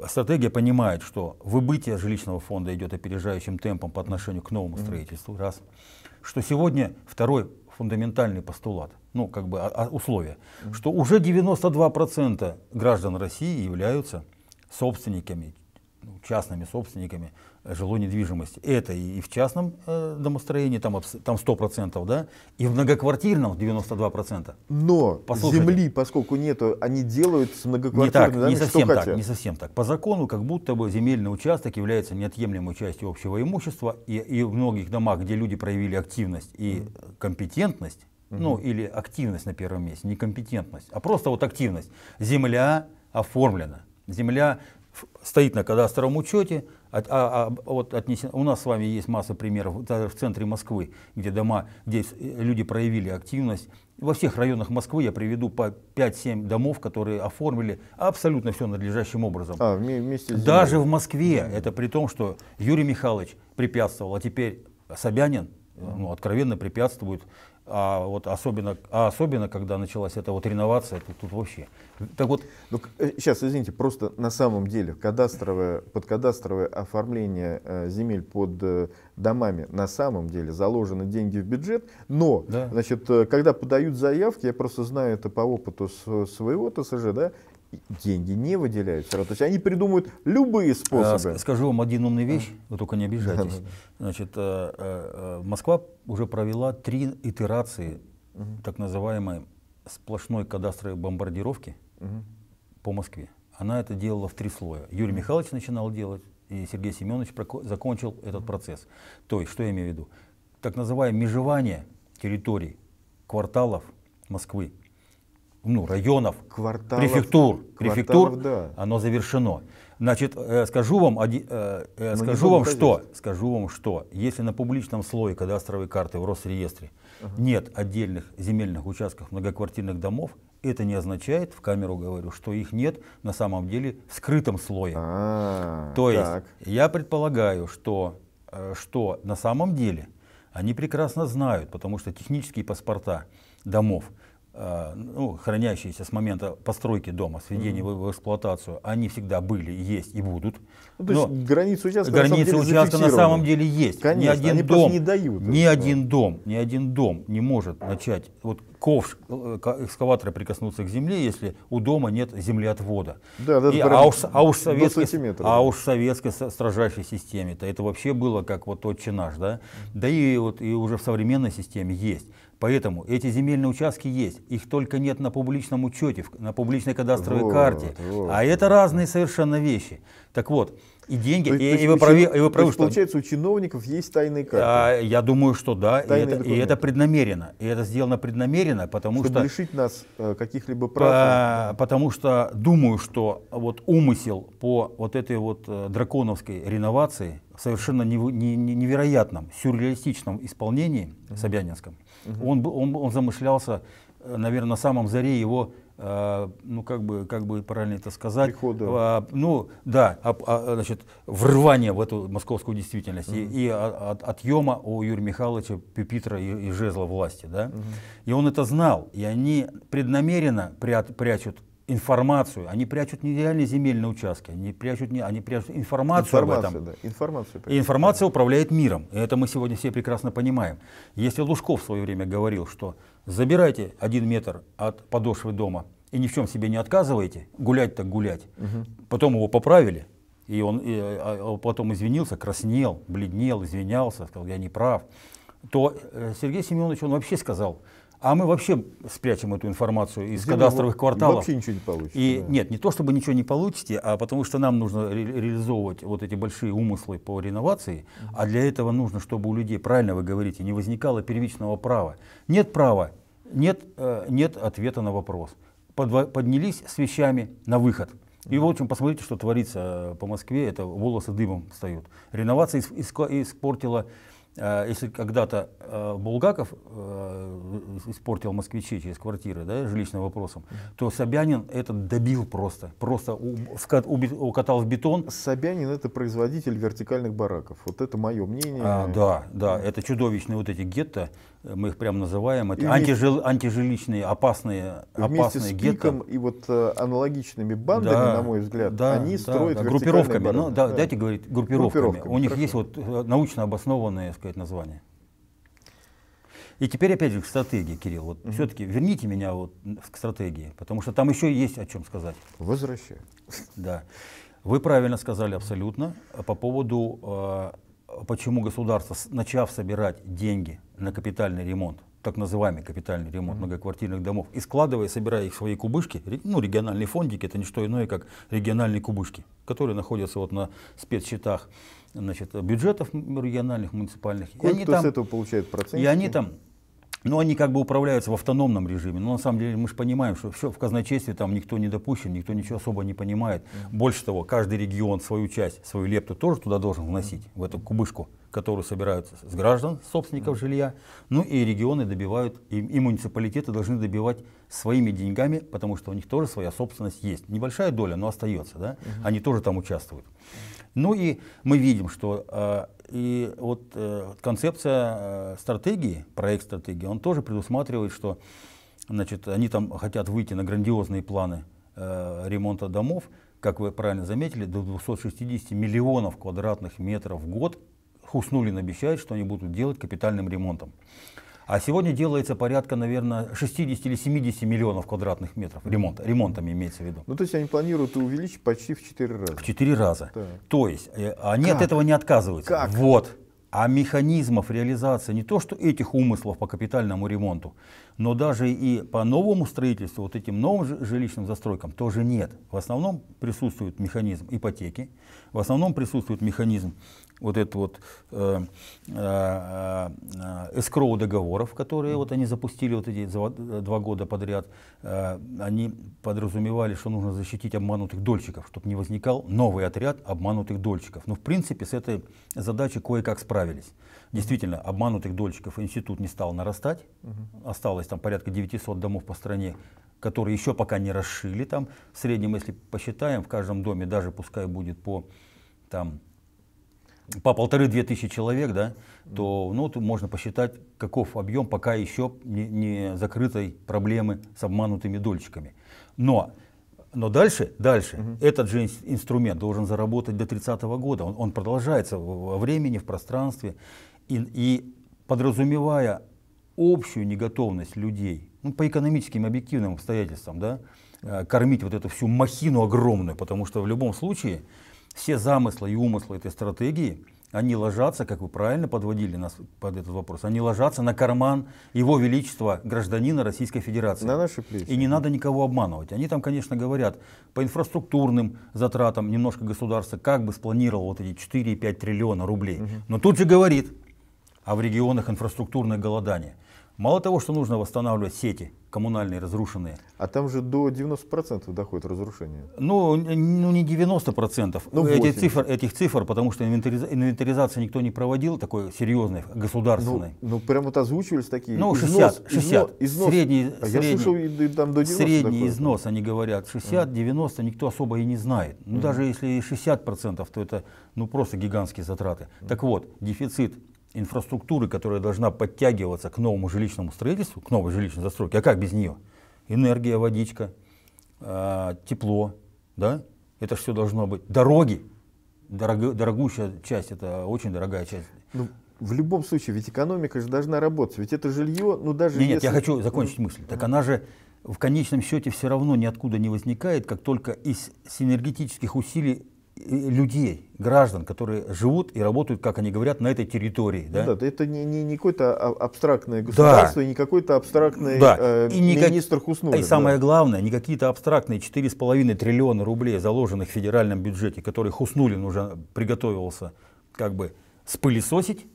[SPEAKER 1] стратегия понимает, что выбытие жилищного фонда идет опережающим темпом по отношению к новому строительству, раз. Что сегодня второй фундаментальный постулат, ну как бы а, а, условие, что уже 92% граждан России являются собственниками ну, частными собственниками э, жилой недвижимости. Это и в частном э, домостроении, там, там 100%, да, и в многоквартирном 92%.
[SPEAKER 2] Но Послушайте, земли, поскольку нету, они делают с многоквартирными не так, домами, не совсем так, хотят. Не совсем
[SPEAKER 1] так. По закону, как будто бы земельный участок является неотъемлемой частью общего имущества, и, и в многих домах, где люди проявили активность и компетентность, mm ну или активность на первом месте, не компетентность, а просто вот активность, земля оформлена. Земля стоит на кадастровом учете, от, а, а, вот отнесен, у нас с вами есть масса примеров даже э, в центре Москвы, где дома, где э, люди проявили активность. Во всех районах Москвы я приведу по 5-7 домов, которые оформили абсолютно все надлежащим образом. А, вместе Даже в Москве, да. это при том, что Юрий Михайлович препятствовал, а теперь Собянин э, ну, откровенно препятствует а вот особенно, а особенно, когда началась эта вот реновация, тут, тут вообще. Так вот,
[SPEAKER 2] ну, э, сейчас, извините, просто на самом деле кадастровое, подкадастровое оформление э, земель под э, домами на самом деле заложены деньги в бюджет, но, да. значит, э, когда подают заявки, я просто знаю это по опыту своего ТСЖ, да, деньги не выделяются. То есть они придумают любые а, способы.
[SPEAKER 1] Скажу вам один умный вещь, вы только не обижайтесь. Значит, э, э, э, Москва уже провела три итерации так называемой сплошной кадастровой бомбардировки по Москве. Она это делала в три слоя. Юрий Михайлович начинал делать, и Сергей Семенович закончил этот процесс. То есть, что я имею в виду? Так называемое межевание территорий, кварталов Москвы ну, районов, кварталов, префектур, префектур да. оно завершено. Значит, э, скажу вам, э, э, ну, скажу вам что, скажу вам что, если на публичном слое кадастровой карты в Росреестре ага. нет отдельных земельных участков многоквартирных домов, это не означает, в камеру говорю, что их нет на самом деле в скрытом слое. А, То есть так. я предполагаю, что, что на самом деле они прекрасно знают, потому что технические паспорта домов – Э, ну, хранящиеся с момента постройки дома, с mm -hmm. в эксплуатацию, они всегда были, есть и будут. Ну, то есть Но границы участка, границы на, самом деле участка на самом деле есть. Конечно, ни один дом, не дают. Ни этого. один дом, ни один дом не может начать, вот ковш э, экскаватора прикоснуться к земле, если у дома нет землеотвода. Да, да, и, а, уж, а, уж советской, а уж советской строжайшей системе-то это вообще было как вот тот чинаж, да? Да и, вот, и уже в современной системе есть. Поэтому эти земельные участки есть, их только нет на публичном учете, на публичной кадастровой вот, карте. Вот. А это разные совершенно вещи. Так вот, и деньги, то, и, то, и, вы правы, и вы правы, что...
[SPEAKER 2] Получается, у чиновников есть тайные карты. А,
[SPEAKER 1] я думаю, что да, и это, и это преднамеренно. И это сделано преднамеренно, потому Чтобы что...
[SPEAKER 2] лишить нас э, каких-либо прав. По, потому что думаю,
[SPEAKER 1] что вот умысел по вот этой вот э, драконовской реновации совершенно нев, не, не, невероятном, сюрреалистичном исполнении mm-hmm. Собянинском, Угу. Он, он, он замышлялся, э, наверное, на самом заре его э, ну как бы как бы правильно это сказать Прихода. А, ну да а, а, значит врывание в эту московскую действительность угу. и, и от, отъема у Юрия Михайловича Пепитра и, и жезла власти да угу. и он это знал и они преднамеренно прят, прячут информацию. Они прячут не реальные земельные участки, они прячут, не, они прячут информацию, информацию об этом. Да. Информацию прячут. И информация управляет миром. И это мы сегодня все прекрасно понимаем. Если Лужков в свое время говорил, что забирайте один метр от подошвы дома и ни в чем себе не отказывайте, гулять так гулять. Угу. Потом его поправили, и он и, а, а, потом извинился, краснел, бледнел, извинялся, сказал, я не прав. То э, Сергей Семенович, он вообще сказал – а мы вообще спрячем эту информацию из Где кадастровых кварталов. Вообще ничего не получите. И да. нет, не то чтобы ничего не получите, а потому что нам нужно ре реализовывать вот эти большие умыслы по реновации, mm -hmm. а для этого нужно, чтобы у людей, правильно вы говорите, не возникало первичного права. Нет права, нет, э, нет ответа на вопрос. Подво поднялись с вещами на выход. И в общем, посмотрите, что творится э, по Москве, это волосы дымом встают. Реновация испортила а, если когда-то а, Булгаков э, испортил москвичей через квартиры да, жилищным вопросом, то Собянин это добил просто,
[SPEAKER 2] просто укатал в бетон. Собянин это производитель вертикальных бараков, вот это мое мнение. А, да, да,
[SPEAKER 1] это чудовищные вот эти гетто, мы их прям называем, это антижил, антижилищные, опасные, опасные с гетто. Пиком
[SPEAKER 2] и вот э, аналогичными бандами, да, на мой взгляд, да, они да, строят да, группировками. ну, да, да. Дайте говорить группировками. группировками. У них есть
[SPEAKER 1] вот э, научно обоснованные, так сказать, названия. И теперь опять же к стратегии, Кирилл. Вот mm-hmm. все-таки верните меня вот к стратегии, потому что там еще есть о чем сказать.
[SPEAKER 2] Возвращаю.
[SPEAKER 1] Да. Вы правильно сказали абсолютно э, по поводу, э, почему государство, начав собирать деньги на капитальный ремонт, так называемый капитальный ремонт mm-hmm. многоквартирных домов, и складывая, собирая их в свои кубышки, ну, региональные фондики, это не что иное, как региональные кубышки, которые находятся вот на спецсчетах значит, бюджетов региональных, муниципальных. Кое и они там, с этого получает
[SPEAKER 2] процент. И они там
[SPEAKER 1] но они как бы управляются в автономном режиме. Но на самом деле мы же понимаем, что все в казначействе там никто не допущен, никто ничего особо не понимает. Больше того, каждый регион свою часть, свою лепту тоже туда должен вносить, в эту кубышку, которую собираются с граждан, собственников жилья. Ну и регионы добивают, и, и муниципалитеты должны добивать своими деньгами, потому что у них тоже своя собственность есть. Небольшая доля, но остается. Да? Они тоже там участвуют. Ну и мы видим, что а, и вот э, концепция э, стратегии, проект стратегии, он тоже предусматривает, что значит, они там хотят выйти на грандиозные планы э, ремонта домов, как вы правильно заметили, до 260 миллионов квадратных метров в год Хуснулин обещает, что они будут делать капитальным ремонтом. А сегодня делается порядка, наверное, 60 или 70 миллионов квадратных метров ремонта, ремонтом имеется в виду.
[SPEAKER 2] Ну, то есть они планируют увеличить почти в 4 раза. В 4 раза. Да.
[SPEAKER 1] То есть э, они как? от этого не отказываются. Как? Вот. А механизмов реализации не то, что этих умыслов по капитальному ремонту, но даже и по новому строительству, вот этим новым жилищным застройкам тоже нет. В основном присутствует механизм ипотеки, в основном присутствует механизм вот этот вот э, э, э, эскроу договоров, которые вот они запустили вот эти два года подряд, э, они подразумевали, что нужно защитить обманутых дольщиков, чтобы не возникал новый отряд обманутых дольщиков. Но ну, в принципе с этой задачей кое-как справились. Действительно, обманутых дольщиков институт не стал нарастать, угу. осталось там порядка 900 домов по стране, которые еще пока не расшили там. В среднем, если посчитаем, в каждом доме, даже пускай будет по там по полторы-две тысячи человек, да, то ну, то можно посчитать, каков объем пока еще не, не закрытой проблемы с обманутыми дольщиками. Но, но дальше, дальше угу. этот же инструмент должен заработать до 30 -го года. Он, он продолжается во времени, в пространстве. И, и подразумевая общую неготовность людей, ну, по экономическим объективным обстоятельствам, да, э, кормить вот эту всю махину огромную, потому что в любом случае все замыслы и умыслы этой стратегии, они ложатся, как вы правильно подводили нас под этот вопрос, они ложатся на карман Его Величества гражданина Российской Федерации. На наши плечи. И не надо никого обманывать. Они там, конечно, говорят по инфраструктурным затратам немножко государство как бы спланировало вот эти 4,5 триллиона рублей. Угу. Но тут же говорит, а в регионах инфраструктурное голодание. Мало того, что нужно восстанавливать сети коммунальные, разрушенные.
[SPEAKER 2] А там же до 90% доходит разрушение.
[SPEAKER 1] Ну, ну не 90%. Ну, ну, эти цифр, этих цифр, потому что инвентаризация никто не проводил, такой серьезной, государственной.
[SPEAKER 2] Ну, ну прям вот озвучивались такие. Ну, 60. Износ, 60. Износ, Средний, а средний, я слышал, там до 90 Средний доходит.
[SPEAKER 1] износ, они говорят. 60-90 никто особо и не знает. Ну, mm. даже если 60%, то это ну, просто гигантские затраты. Mm. Так вот, дефицит инфраструктуры, которая должна подтягиваться к новому жилищному строительству, к новой жилищной застройке, а как без нее? Энергия, водичка, э, тепло, да? Это все должно быть. Дороги, дорого, дорогущая часть, это очень
[SPEAKER 2] дорогая часть. Ну, в любом случае, ведь экономика же должна работать. Ведь это жилье, ну даже нет, если... Нет, я хочу закончить ну. мысль.
[SPEAKER 1] Так она же в конечном счете все равно ниоткуда не возникает, как только из синергетических усилий людей, граждан, которые живут и работают, как они говорят, на этой территории. Ну да,
[SPEAKER 2] да это не, не, не какое-то а, абстрактное государство, да. и не какой-то абстрактный да. э, и министр Хуснурин. И да. самое
[SPEAKER 1] главное, не какие-то абстрактные 4,5 триллиона рублей, заложенных в федеральном бюджете, которые Хуснулин уже приготовился как бы спылесосить,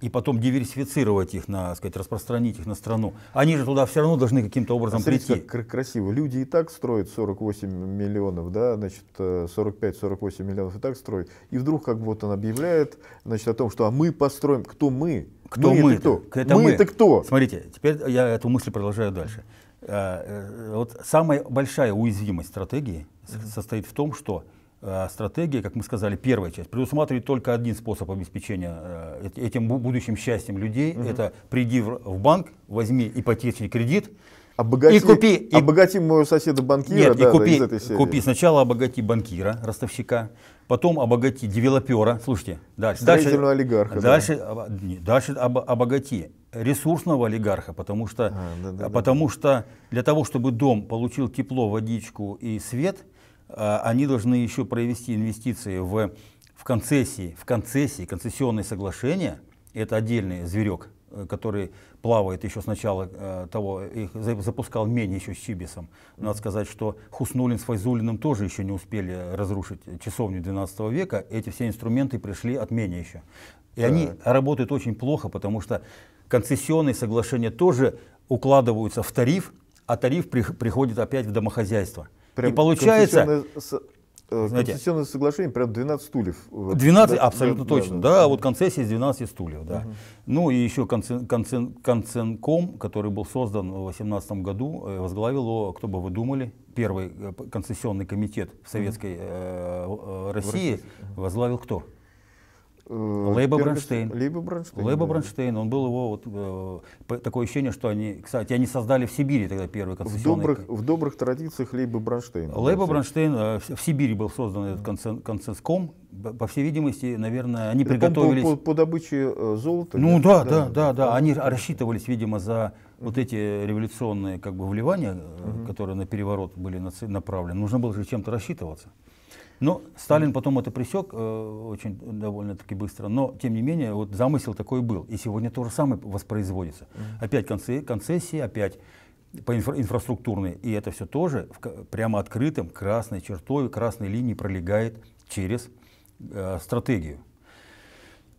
[SPEAKER 1] и потом диверсифицировать их, на, сказать, распространить их на страну. Они же туда все равно должны каким-то а образом а смотрите, прийти.
[SPEAKER 2] Как красиво. Люди и так строят 48 миллионов, да, значит, 45-48 э, миллионов и так строят. И вдруг как вот он объявляет, значит, о том, что а мы построим. Кто мы? Кто мы? мы это кто? Это мы, мы это кто? Смотрите,
[SPEAKER 1] теперь я эту мысль продолжаю дальше. Э, э, вот самая большая уязвимость стратегии состоит в том, что Э, стратегия, как мы сказали, первая часть, предусматривает только один способ обеспечения э, этим будущим счастьем людей. Угу. Это приди в банк, возьми ипотечный
[SPEAKER 2] кредит, Обогати, и купи, и, обогати моего соседа банкира. Нет, да, и купи, да, из этой серии. купи сначала
[SPEAKER 1] обогати банкира, ростовщика, потом обогати девелопера, слушайте, дальше, дальше, олигарха, дальше, да. об, дальше об, обогати ресурсного олигарха, потому что, а, да, да, потому да. что для того, чтобы дом получил тепло, водичку и свет, Э, они должны еще провести инвестиции в, в концессии, в концессии, концессионные соглашения, это отдельный зверек, э, который плавает еще с начала э, того, их запускал менее еще с Чибисом. Надо сказать, что Хуснулин с Файзулиным тоже еще не успели разрушить часовню 12 века. Эти все инструменты пришли от Мени еще. И они работают очень плохо, потому что концессионные соглашения тоже укладываются в тариф, а тариф при, приходит опять в домохозяйство. Прям и получается...
[SPEAKER 2] Концессионное э, соглашение, прям 12 стульев. 12, да, абсолютно да, точно,
[SPEAKER 1] да, да, да, вот концессия из 12 стульев, да. Угу. Ну и еще Конценком, который был создан в 2018 году, э, возглавил, кто бы вы думали, первый э, концессионный комитет в Советской угу. э, России, в России, возглавил кто? Э, Лейба Бронштейн. Лейба Бронштейн. Лейба да. Бронштейн. Он был его вот э, такое ощущение, что они, кстати, они создали в Сибири тогда первый концессионный. В
[SPEAKER 2] добрых, в добрых традициях Лейба Бронштейн. Лейба
[SPEAKER 1] Бронштейн э, в Сибири был создан этот концесском. По всей видимости, наверное, они Это приготовились. По, по,
[SPEAKER 2] по добыче э, золота. Ну нет? да, да, да, да.
[SPEAKER 1] Они рассчитывались, видимо, за вот эти революционные как бы вливания, угу. которые на переворот были направлены. Нужно было же чем-то рассчитываться. Но Сталин потом это пресек э, очень довольно-таки быстро, но тем не менее вот замысел такой был. И сегодня то же самое воспроизводится. Mm-hmm. Опять концессии, опять по инфра инфраструктурной. И это все тоже в, прямо открытым красной чертой, красной линией пролегает через э, стратегию.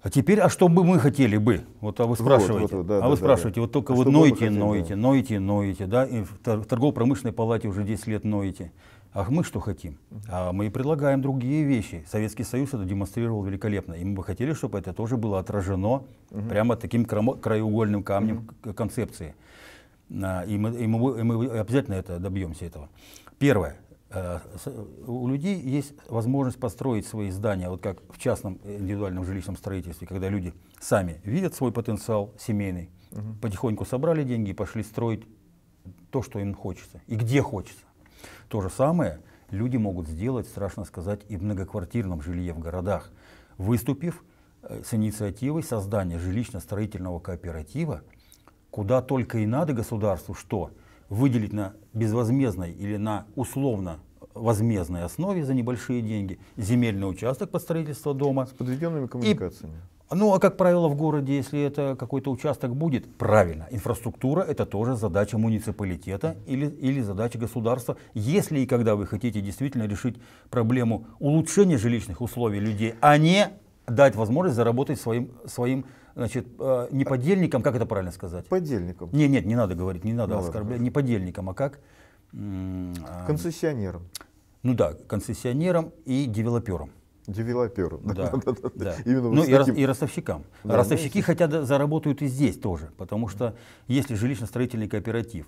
[SPEAKER 1] А теперь, а что бы мы хотели бы? Вот, а вы спрашиваете. Вот, вот, да, а вы да, спрашиваете, да. вот только а вот ноете, хотим, ноете, да. ноете, ноете, да, и в торгово-промышленной палате уже 10 лет ноете. А мы что хотим? А мы предлагаем другие вещи. Советский Союз это демонстрировал великолепно. И мы бы хотели, чтобы это тоже было отражено угу. прямо таким краеугольным камнем угу. концепции. А, и мы, и, мы, и мы обязательно это добьемся этого. Первое. А, у людей есть возможность построить свои здания, вот как в частном индивидуальном жилищном строительстве, когда люди сами видят свой потенциал семейный, угу. потихоньку собрали деньги и пошли строить то, что им хочется и где хочется. То же самое люди могут сделать, страшно сказать, и в многоквартирном жилье в городах, выступив э, с инициативой создания жилищно-строительного кооператива, куда только и надо государству что? Выделить на безвозмездной или на условно возмездной основе за небольшие деньги земельный участок под строительство дома. С подведенными коммуникациями. Ну, а как правило, в городе, если это какой-то участок будет, правильно, инфраструктура – это тоже задача муниципалитета или, или задача государства. Если и когда вы хотите действительно решить проблему улучшения жилищных условий людей, а не дать возможность заработать своим, своим значит, э, не подельникам, как это правильно сказать? Подельникам. Не, нет, не надо говорить, не надо ну, оскорблять, не подельникам, а как? А, концессионерам. Ну да, концессионерам и девелоперам. Девелоперам. Да, да, да, да. Именно ну, и, таким... и ростовщикам. Да, Ростовщики ну, хотя э, заработают и здесь тоже, потому что если жилищно-строительный кооператив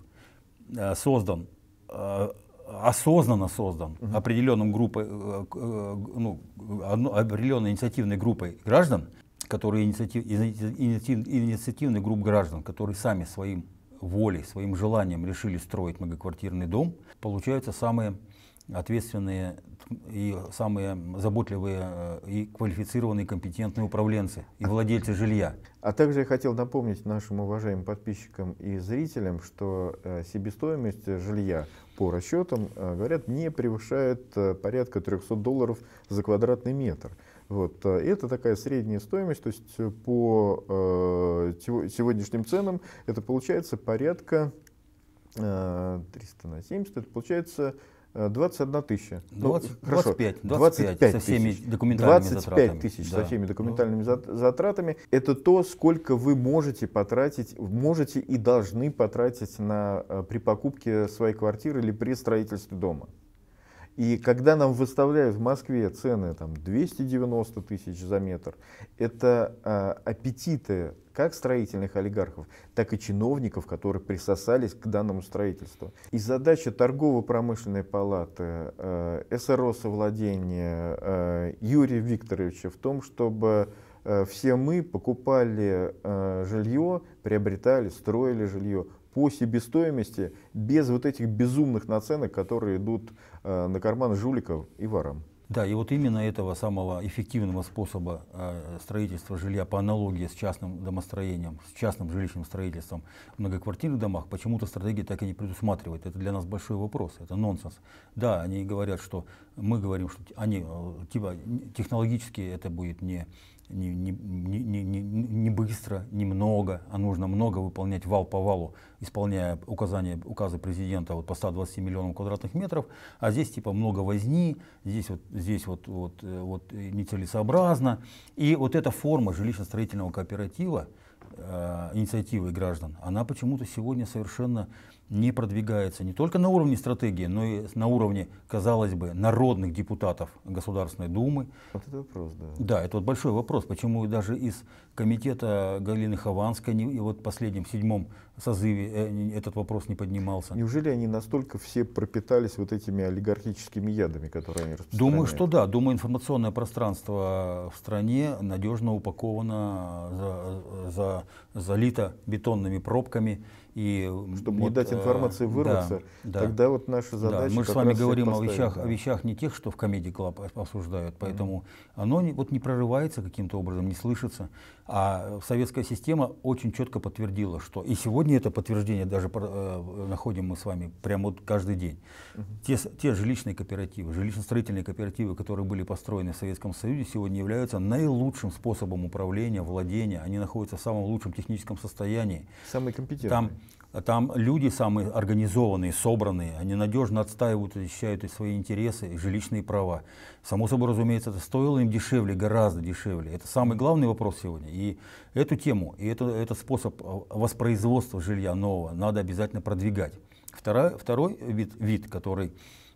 [SPEAKER 1] э, создан, э, осознанно создан угу. определенным группой, э, э, ну, одно, определенной инициативной группой граждан, которые инициатив, инициатив, инициативных групп граждан, которые сами своим волей, своим желанием решили строить многоквартирный дом, получаются самые ответственные и самые заботливые э, и квалифицированные компетентные управленцы и
[SPEAKER 2] владельцы жилья. А также я хотел напомнить нашим уважаемым подписчикам и зрителям, что э, себестоимость жилья по расчетам, э, говорят, не превышает порядка 300 долларов за квадратный метр. Вот. Это такая средняя стоимость, то есть по сегодняшним ценам это получается порядка э, 300 на 70, это получается 21 э, тысяча. 20, ну, 25, 25, 25 со всеми тысяч. документальными 25 тысяч да. со всеми документальными да. Ну. затратами. Это то, сколько вы можете потратить, можете и должны потратить на, э, при покупке своей квартиры или при строительстве дома. И когда нам выставляют в Москве цены там, 290 тысяч за метр, это а, аппетиты как строительных олигархов, так и чиновников, которые присосались к данному строительству. И задача торгово-промышленной палаты, а, э, СРО совладения э, Юрия Викторовича в том, чтобы э, все мы покупали э, жилье, приобретали, строили жилье по себестоимости без вот этих безумных наценок, которые идут э, на карман жуликов и ворам.
[SPEAKER 1] Да, и вот именно этого самого эффективного способа э, строительства жилья по аналогии с частным домостроением, с частным жилищным строительством в многоквартирных домах, почему-то стратегия так и не предусматривает. Это для нас большой вопрос, это нонсенс. Да, они говорят, что мы говорим, что они э, типа технологически это будет не не, не, не, не, не быстро, не много, а нужно много выполнять вал по валу, исполняя указания, указы президента вот по 120 миллионам квадратных метров, а здесь типа много возни, здесь вот, здесь вот, вот, э, вот нецелесообразно. И вот эта форма жилищно-строительного кооператива, э, инициативы граждан, она почему-то сегодня совершенно не продвигается не только на уровне стратегии, но и на уровне, казалось бы, народных депутатов Государственной Думы.
[SPEAKER 2] Вот это вопрос, да.
[SPEAKER 1] Да, это вот большой вопрос, почему даже из комитета Галины Хованской не, и вот в последнем седьмом созыве э, этот
[SPEAKER 2] вопрос не поднимался. Неужели они настолько все пропитались вот этими олигархическими ядами, которые они распространяют? Думаю, что
[SPEAKER 1] да. Думаю, информационное пространство в стране надежно упаковано, за, за, залито бетонными пробками и Чтобы вот, не дать э, информации вырваться, да, тогда да. вот наша задача... Да, мы же с вами говорим о вещах, да. о вещах не тех, что в комедии Club осуждают, поэтому mm-hmm. оно не, вот не прорывается каким-то образом, не слышится. А советская система очень четко подтвердила, что и сегодня это подтверждение даже э, находим мы с вами прямо вот каждый день. Угу. Те, те жилищные кооперативы, жилищно-строительные кооперативы, которые были построены в Советском Союзе, сегодня являются наилучшим способом управления, владения. Они находятся в самом лучшем техническом состоянии.
[SPEAKER 2] Самые компетентные. Там
[SPEAKER 1] там люди самые организованные, собранные, они надежно отстаивают, и защищают и свои интересы, и жилищные права. Само собой, разумеется, это стоило им дешевле, гораздо дешевле. Это самый главный вопрос сегодня. И эту тему, и это, этот способ э, воспроизводства жилья нового надо обязательно продвигать. Второй, второй вид, вид, который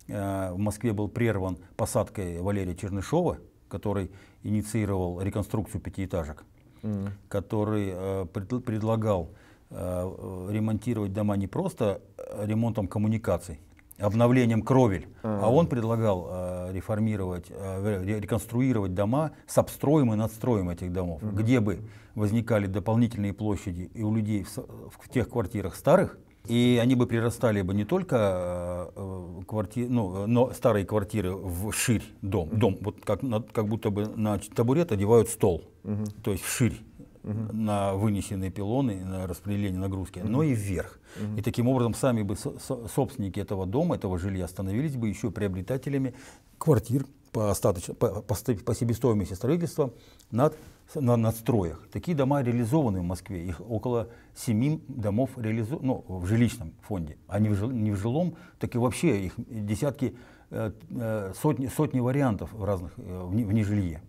[SPEAKER 1] э, в Москве был прерван посадкой Валерия Чернышова, который инициировал реконструкцию пятиэтажек, mm. который э, пред, предлагал Э, ремонтировать дома не просто э, ремонтом коммуникаций, обновлением кровель, а, -а, -а. он предлагал э, реформировать, э, реконструировать дома с обстроем и надстроем этих домов, угу. где бы возникали дополнительные площади и у людей в, в тех квартирах старых, и они бы прирастали бы не только э, э квартир, ну, но старые квартиры в ширь дом, дом вот как, на, как будто бы на табурет одевают стол, угу. то есть в ширь угу. на вынесенные пилоны, на распределение нагрузки, угу. но и вверх. Угу. И таким образом сами бы собственники этого дома, этого жилья становились бы еще приобретателями квартир по, остаточ... по, по, себестоимости строительства над, на надстроях. Такие дома реализованы в Москве. Их около семи домов реализу, ну, в жилищном фонде. А не в, жил... не в жилом, так и вообще их десятки, э, э, сотни, сотни вариантов разных э, в, в нежилье.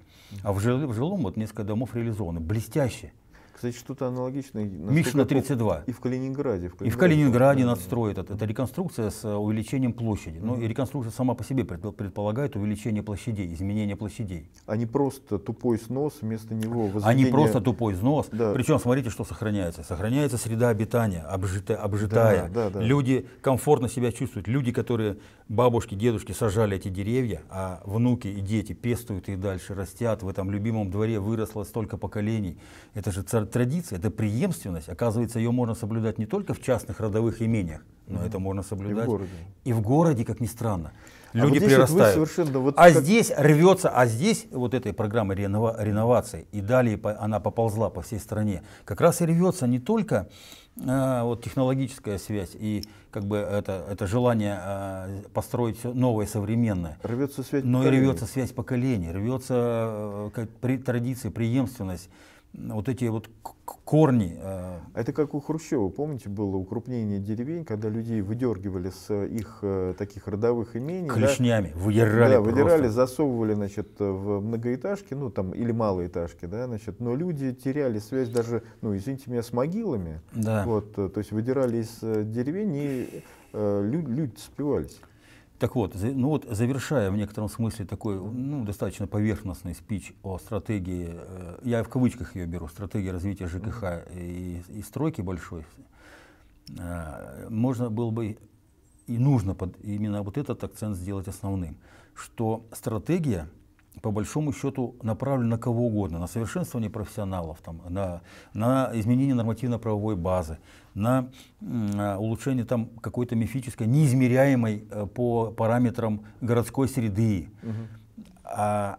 [SPEAKER 1] А в, жилом вот несколько домов реализованы.
[SPEAKER 2] Блестяще. Кстати, что-то аналогичное. Миш 32. И в Калининграде. В Калининграде и в Калининграде
[SPEAKER 1] да, надстроят. Да. Это, это реконструкция с э, увеличением площади. Но ну, mm и реконструкция сама по себе предполагает
[SPEAKER 2] увеличение площадей, изменение площадей. А не просто тупой снос, вместо него возведение... А не просто тупой снос.
[SPEAKER 1] Да. Причем, смотрите, что сохраняется. Сохраняется среда обитания, обжитая, обжитая. Да, да, да. Люди комфортно себя чувствуют. Люди, которые бабушки, дедушки сажали эти деревья, а внуки и дети пестуют и дальше растят. В этом любимом дворе выросло столько поколений. Это же цар традиция, эта преемственность, оказывается, ее можно соблюдать не только в частных родовых имениях, но это можно соблюдать и в городе, и в городе как ни странно. А Люди а вот прирастают. совершенно, вот а как... здесь рвется, а здесь вот этой программы ренова, реновации, и далее по, она поползла по всей стране, как раз и рвется не только э, вот технологическая связь и как бы это, это желание э, построить все новое современное.
[SPEAKER 2] Рвется связь но поколений. и рвется
[SPEAKER 1] связь поколений, рвется э, как, при, традиция, преемственность
[SPEAKER 2] вот эти вот корни. Э, Это как у Хрущева, помните, было укрупнение деревень, когда людей выдергивали с э, их э, таких родовых имений. Клешнями, да? выдирали Да, выдирали, просто. засовывали, значит, в многоэтажки, ну там, или малоэтажки, да, значит, но люди теряли связь даже, ну, извините меня, с могилами. Да. Вот, то есть выдирали из деревень и люди спивались. Так вот, ну вот, завершая в некотором
[SPEAKER 1] смысле такой ну, достаточно поверхностный спич о стратегии, э, я в кавычках ее беру, стратегии развития ЖКХ и, и стройки большой, э, можно было бы и нужно под, именно вот этот акцент сделать основным, что стратегия по большому счету направлен на кого угодно, на совершенствование профессионалов, там, на, на изменение нормативно-правовой базы, на, на улучшение там какой-то мифической, неизмеряемой э, по параметрам городской среды. Угу. А,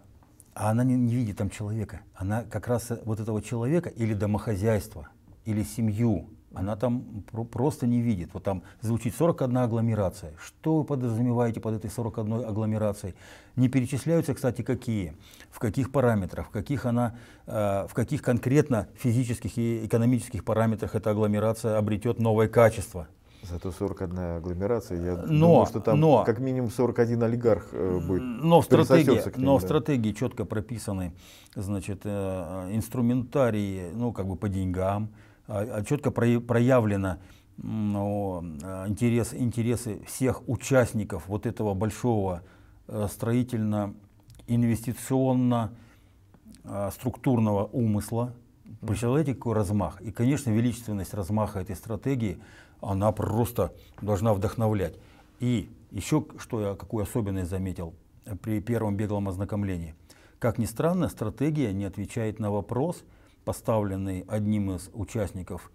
[SPEAKER 1] а она не, не видит там человека. Она как раз вот этого человека или домохозяйство, или семью, она там про просто не видит. Вот там звучит 41 агломерация. Что вы подразумеваете под этой 41 агломерацией? Не перечисляются, кстати, какие, в каких параметрах, в каких, она, э, в каких конкретно физических и экономических параметрах эта агломерация обретет новое качество.
[SPEAKER 2] Зато 41 агломерация, я но, думаю, что там но, как минимум 41 олигарх э, будет. Но в, стратегии, ним, но да. в
[SPEAKER 1] стратегии четко прописаны значит, э, инструментарии, ну, как бы по деньгам, а, а четко проявлено но а, интерес, интересы всех участников вот этого большого э, строительно-инвестиционно-структурного умысла. Представляете, какой размах? И, конечно, величественность размаха этой стратегии, она просто должна вдохновлять. И еще что я, какую особенность заметил э, при первом беглом ознакомлении. Как ни странно, стратегия не отвечает на вопрос – поставленный одним из участников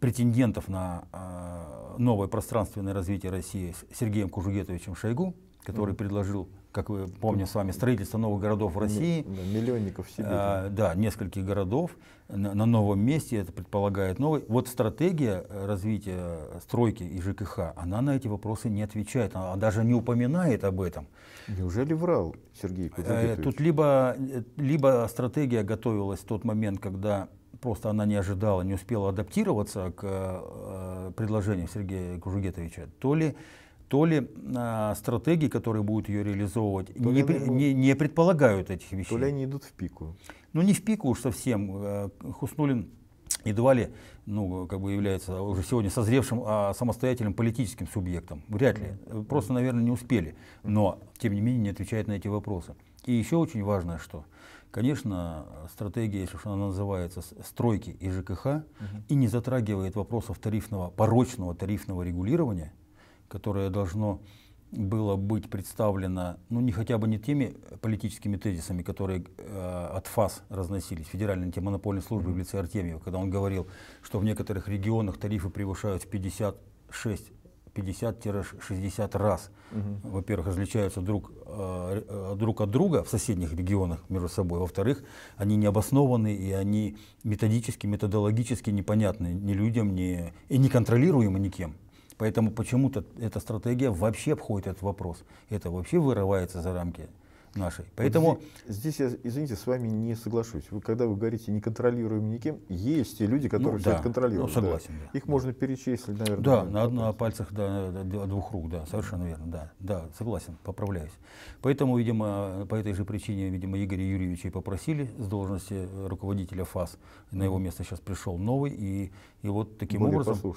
[SPEAKER 1] претендентов на э, новое пространственное развитие России Сергеем Кужугетовичем Шойгу, который предложил как вы помним с вами, строительство новых городов в России. миллионников в Сибири. А, да, нескольких городов на, на новом месте, это предполагает новый. Вот стратегия э, развития э, стройки и ЖКХ, она на эти вопросы не отвечает, она даже не упоминает об этом.
[SPEAKER 2] Неужели врал Сергей э, Кузьмин? Тут
[SPEAKER 1] либо, либо стратегия готовилась в тот момент, когда просто она не ожидала, не успела адаптироваться к предложению Сергея Кужугетовича, то ли то ли а, стратегии, которые будут ее реализовывать, не, они, не, не предполагают этих вещей. То ли они идут в пику. Ну не в пику уж совсем. Э, Хуснулин едва ли ну, как бы является уже сегодня созревшим а, самостоятельным политическим субъектом. Вряд ли. Э, просто, наверное, не успели. Но, тем не менее, не отвечает на эти вопросы. И еще очень важное что. Конечно, стратегия, если она называется стройки и ЖКХ, угу. и не затрагивает вопросов тарифного, порочного тарифного регулирования, которое должно было быть представлено, ну не хотя бы не теми политическими тезисами, которые э, от ФАС разносились, Федеральной антимонопольной службы в лице Артемьева, когда он говорил, что в некоторых регионах тарифы превышают в 56 50-60 раз, угу. во-первых, различаются друг, э, друг от друга в соседних регионах между собой, во-вторых, они необоснованы и они методически, методологически непонятны ни людям, ни, и не контролируемы никем. Поэтому почему-то эта стратегия вообще обходит этот вопрос. Это вообще вырывается за рамки нашей. Поэтому... Вот
[SPEAKER 2] здесь, здесь я, извините, с вами не соглашусь. Вы, когда вы говорите «не контролируем никем», есть те люди, которые ну, все это контролируют. Ну, согласен. Да. Да. Их да. можно перечислить, наверное. Да,
[SPEAKER 1] на, на, на пальцах да, двух рук, да, совершенно верно. Да, да, согласен, поправляюсь. Поэтому, видимо, по этой же причине, видимо, Игоря Юрьевича и попросили с должности руководителя ФАС. На его место сейчас пришел новый, и, и вот таким Более образом...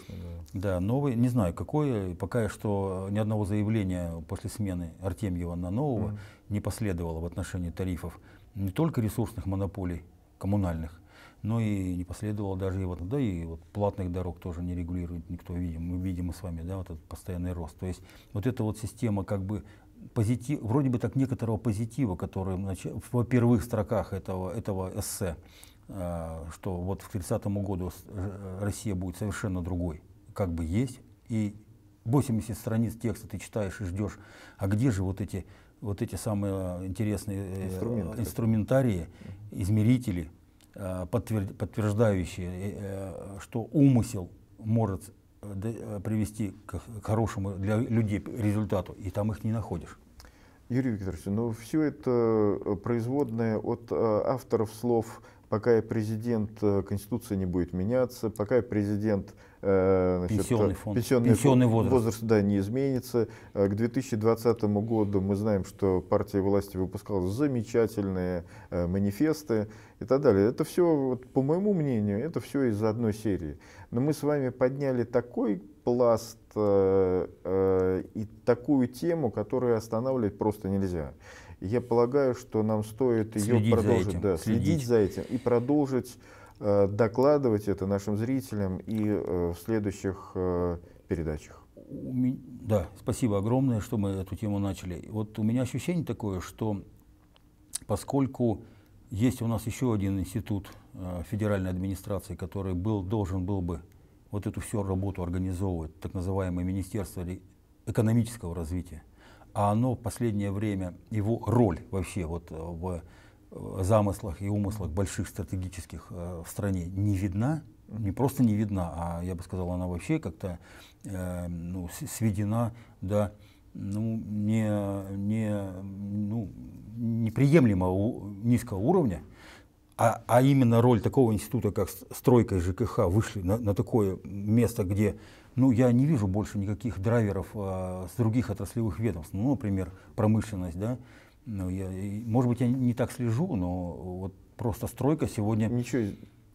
[SPEAKER 1] Да. да, новый, не знаю, какой, пока что ни одного заявления после смены Артемьева на нового, mm не последовало в отношении тарифов не только ресурсных монополий коммунальных, но и не последовало даже и вот, да, и вот платных дорог тоже не регулирует никто, видим, мы видим и с вами, да, вот этот постоянный рост. То есть вот эта вот система как бы позитив, вроде бы так некоторого позитива, который значит, в первых строках этого, этого эссе, э, что вот к 30-му году э, Россия будет совершенно другой, как бы есть, и 80 страниц текста ты читаешь и ждешь, а где же вот эти вот эти самые э, интересные э, Инструменты. инструментарии, измерители, э, подтверждающие, что умысел может привести к хорошему для людей результату, и там их не находишь.
[SPEAKER 2] Юрий Викторович, но ну все это производное от авторов слов пока я президент э, Конституция не будет меняться, пока я президент э, значит, пенсионный, э, фонд. пенсионный, пенсионный возраст. возраст да, не изменится. К 2020 году мы знаем, что партия власти выпускала замечательные манифесты и так далее. Это все, по моему мнению, это все из одной серии. Но мы с вами подняли такой пласт э, э, и такую тему, которую останавливать просто нельзя. Я полагаю, что нам стоит ее продолжить, за этим, да, следить. следить за этим и продолжить э, докладывать это нашим зрителям и э, в следующих э, передачах.
[SPEAKER 1] Да, спасибо огромное, что мы эту тему начали. Вот у меня ощущение такое, что поскольку есть у нас еще один институт э, федеральной администрации, который был, должен был бы вот эту всю работу организовывать, так называемое Министерство экономического развития а оно в последнее время, его роль вообще вот э, в э, замыслах и умыслах больших стратегических э, в стране не видна, не просто не видна, а я бы сказал, она вообще как-то ну, сведена до ну, не, не, ну, неприемлемого низкого уровня, а, а именно роль такого института, как стройка ЖКХ, вышли на, на такое место, где ну, я не вижу больше никаких драйверов а, с других отраслевых ведомств, ну, например, промышленность, да. Ну, я, может быть, я не так слежу, но вот просто стройка сегодня...
[SPEAKER 2] Ничего,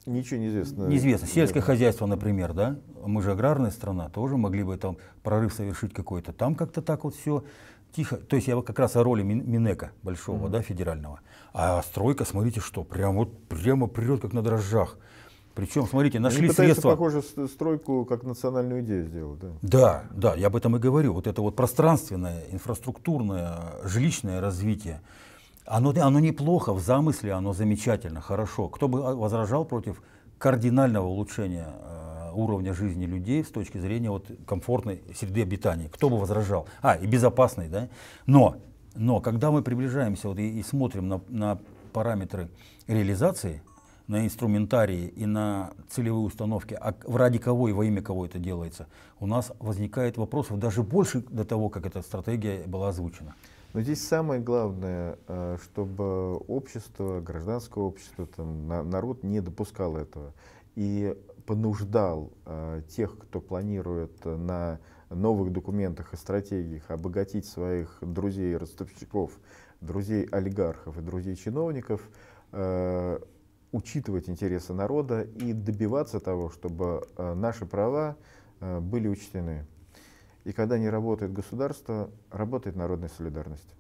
[SPEAKER 2] ничего неизвестно. Неизвестно. Сельское
[SPEAKER 1] хозяйство, например, да, мы же аграрная страна, тоже могли бы там прорыв совершить какой-то. Там как-то так вот все тихо. То есть я как раз о роли Мин Минека большого, mm-hmm. да, федерального. А стройка, смотрите, что прям вот прямо прет, как на дрожжах. Причем, смотрите, нашли Они средства.
[SPEAKER 2] похоже, стройку как национальную идею сделать. Да?
[SPEAKER 1] да, да, я об этом и говорю. Вот это вот пространственное, инфраструктурное, жилищное развитие, оно, оно неплохо, в замысле оно замечательно, хорошо. Кто бы а, возражал против кардинального улучшения э, уровня жизни людей с точки зрения вот комфортной среды обитания. Кто бы возражал? А, и безопасной, да? Но, но когда мы приближаемся вот и, и смотрим на, на параметры реализации, на инструментарии и на целевые установки, а ради кого и во имя кого это делается, у нас возникает вопросов даже больше до того, как эта стратегия была озвучена.
[SPEAKER 2] Но здесь самое главное, э, чтобы общество, гражданское общество, там, народ не допускал этого и понуждал э, тех, кто планирует на новых документах и стратегиях обогатить своих друзей-ростовщиков, друзей-олигархов и друзей-чиновников, э, учитывать интересы народа и добиваться того, чтобы э, наши права э, были учтены. И когда не работает государство, работает народная солидарность.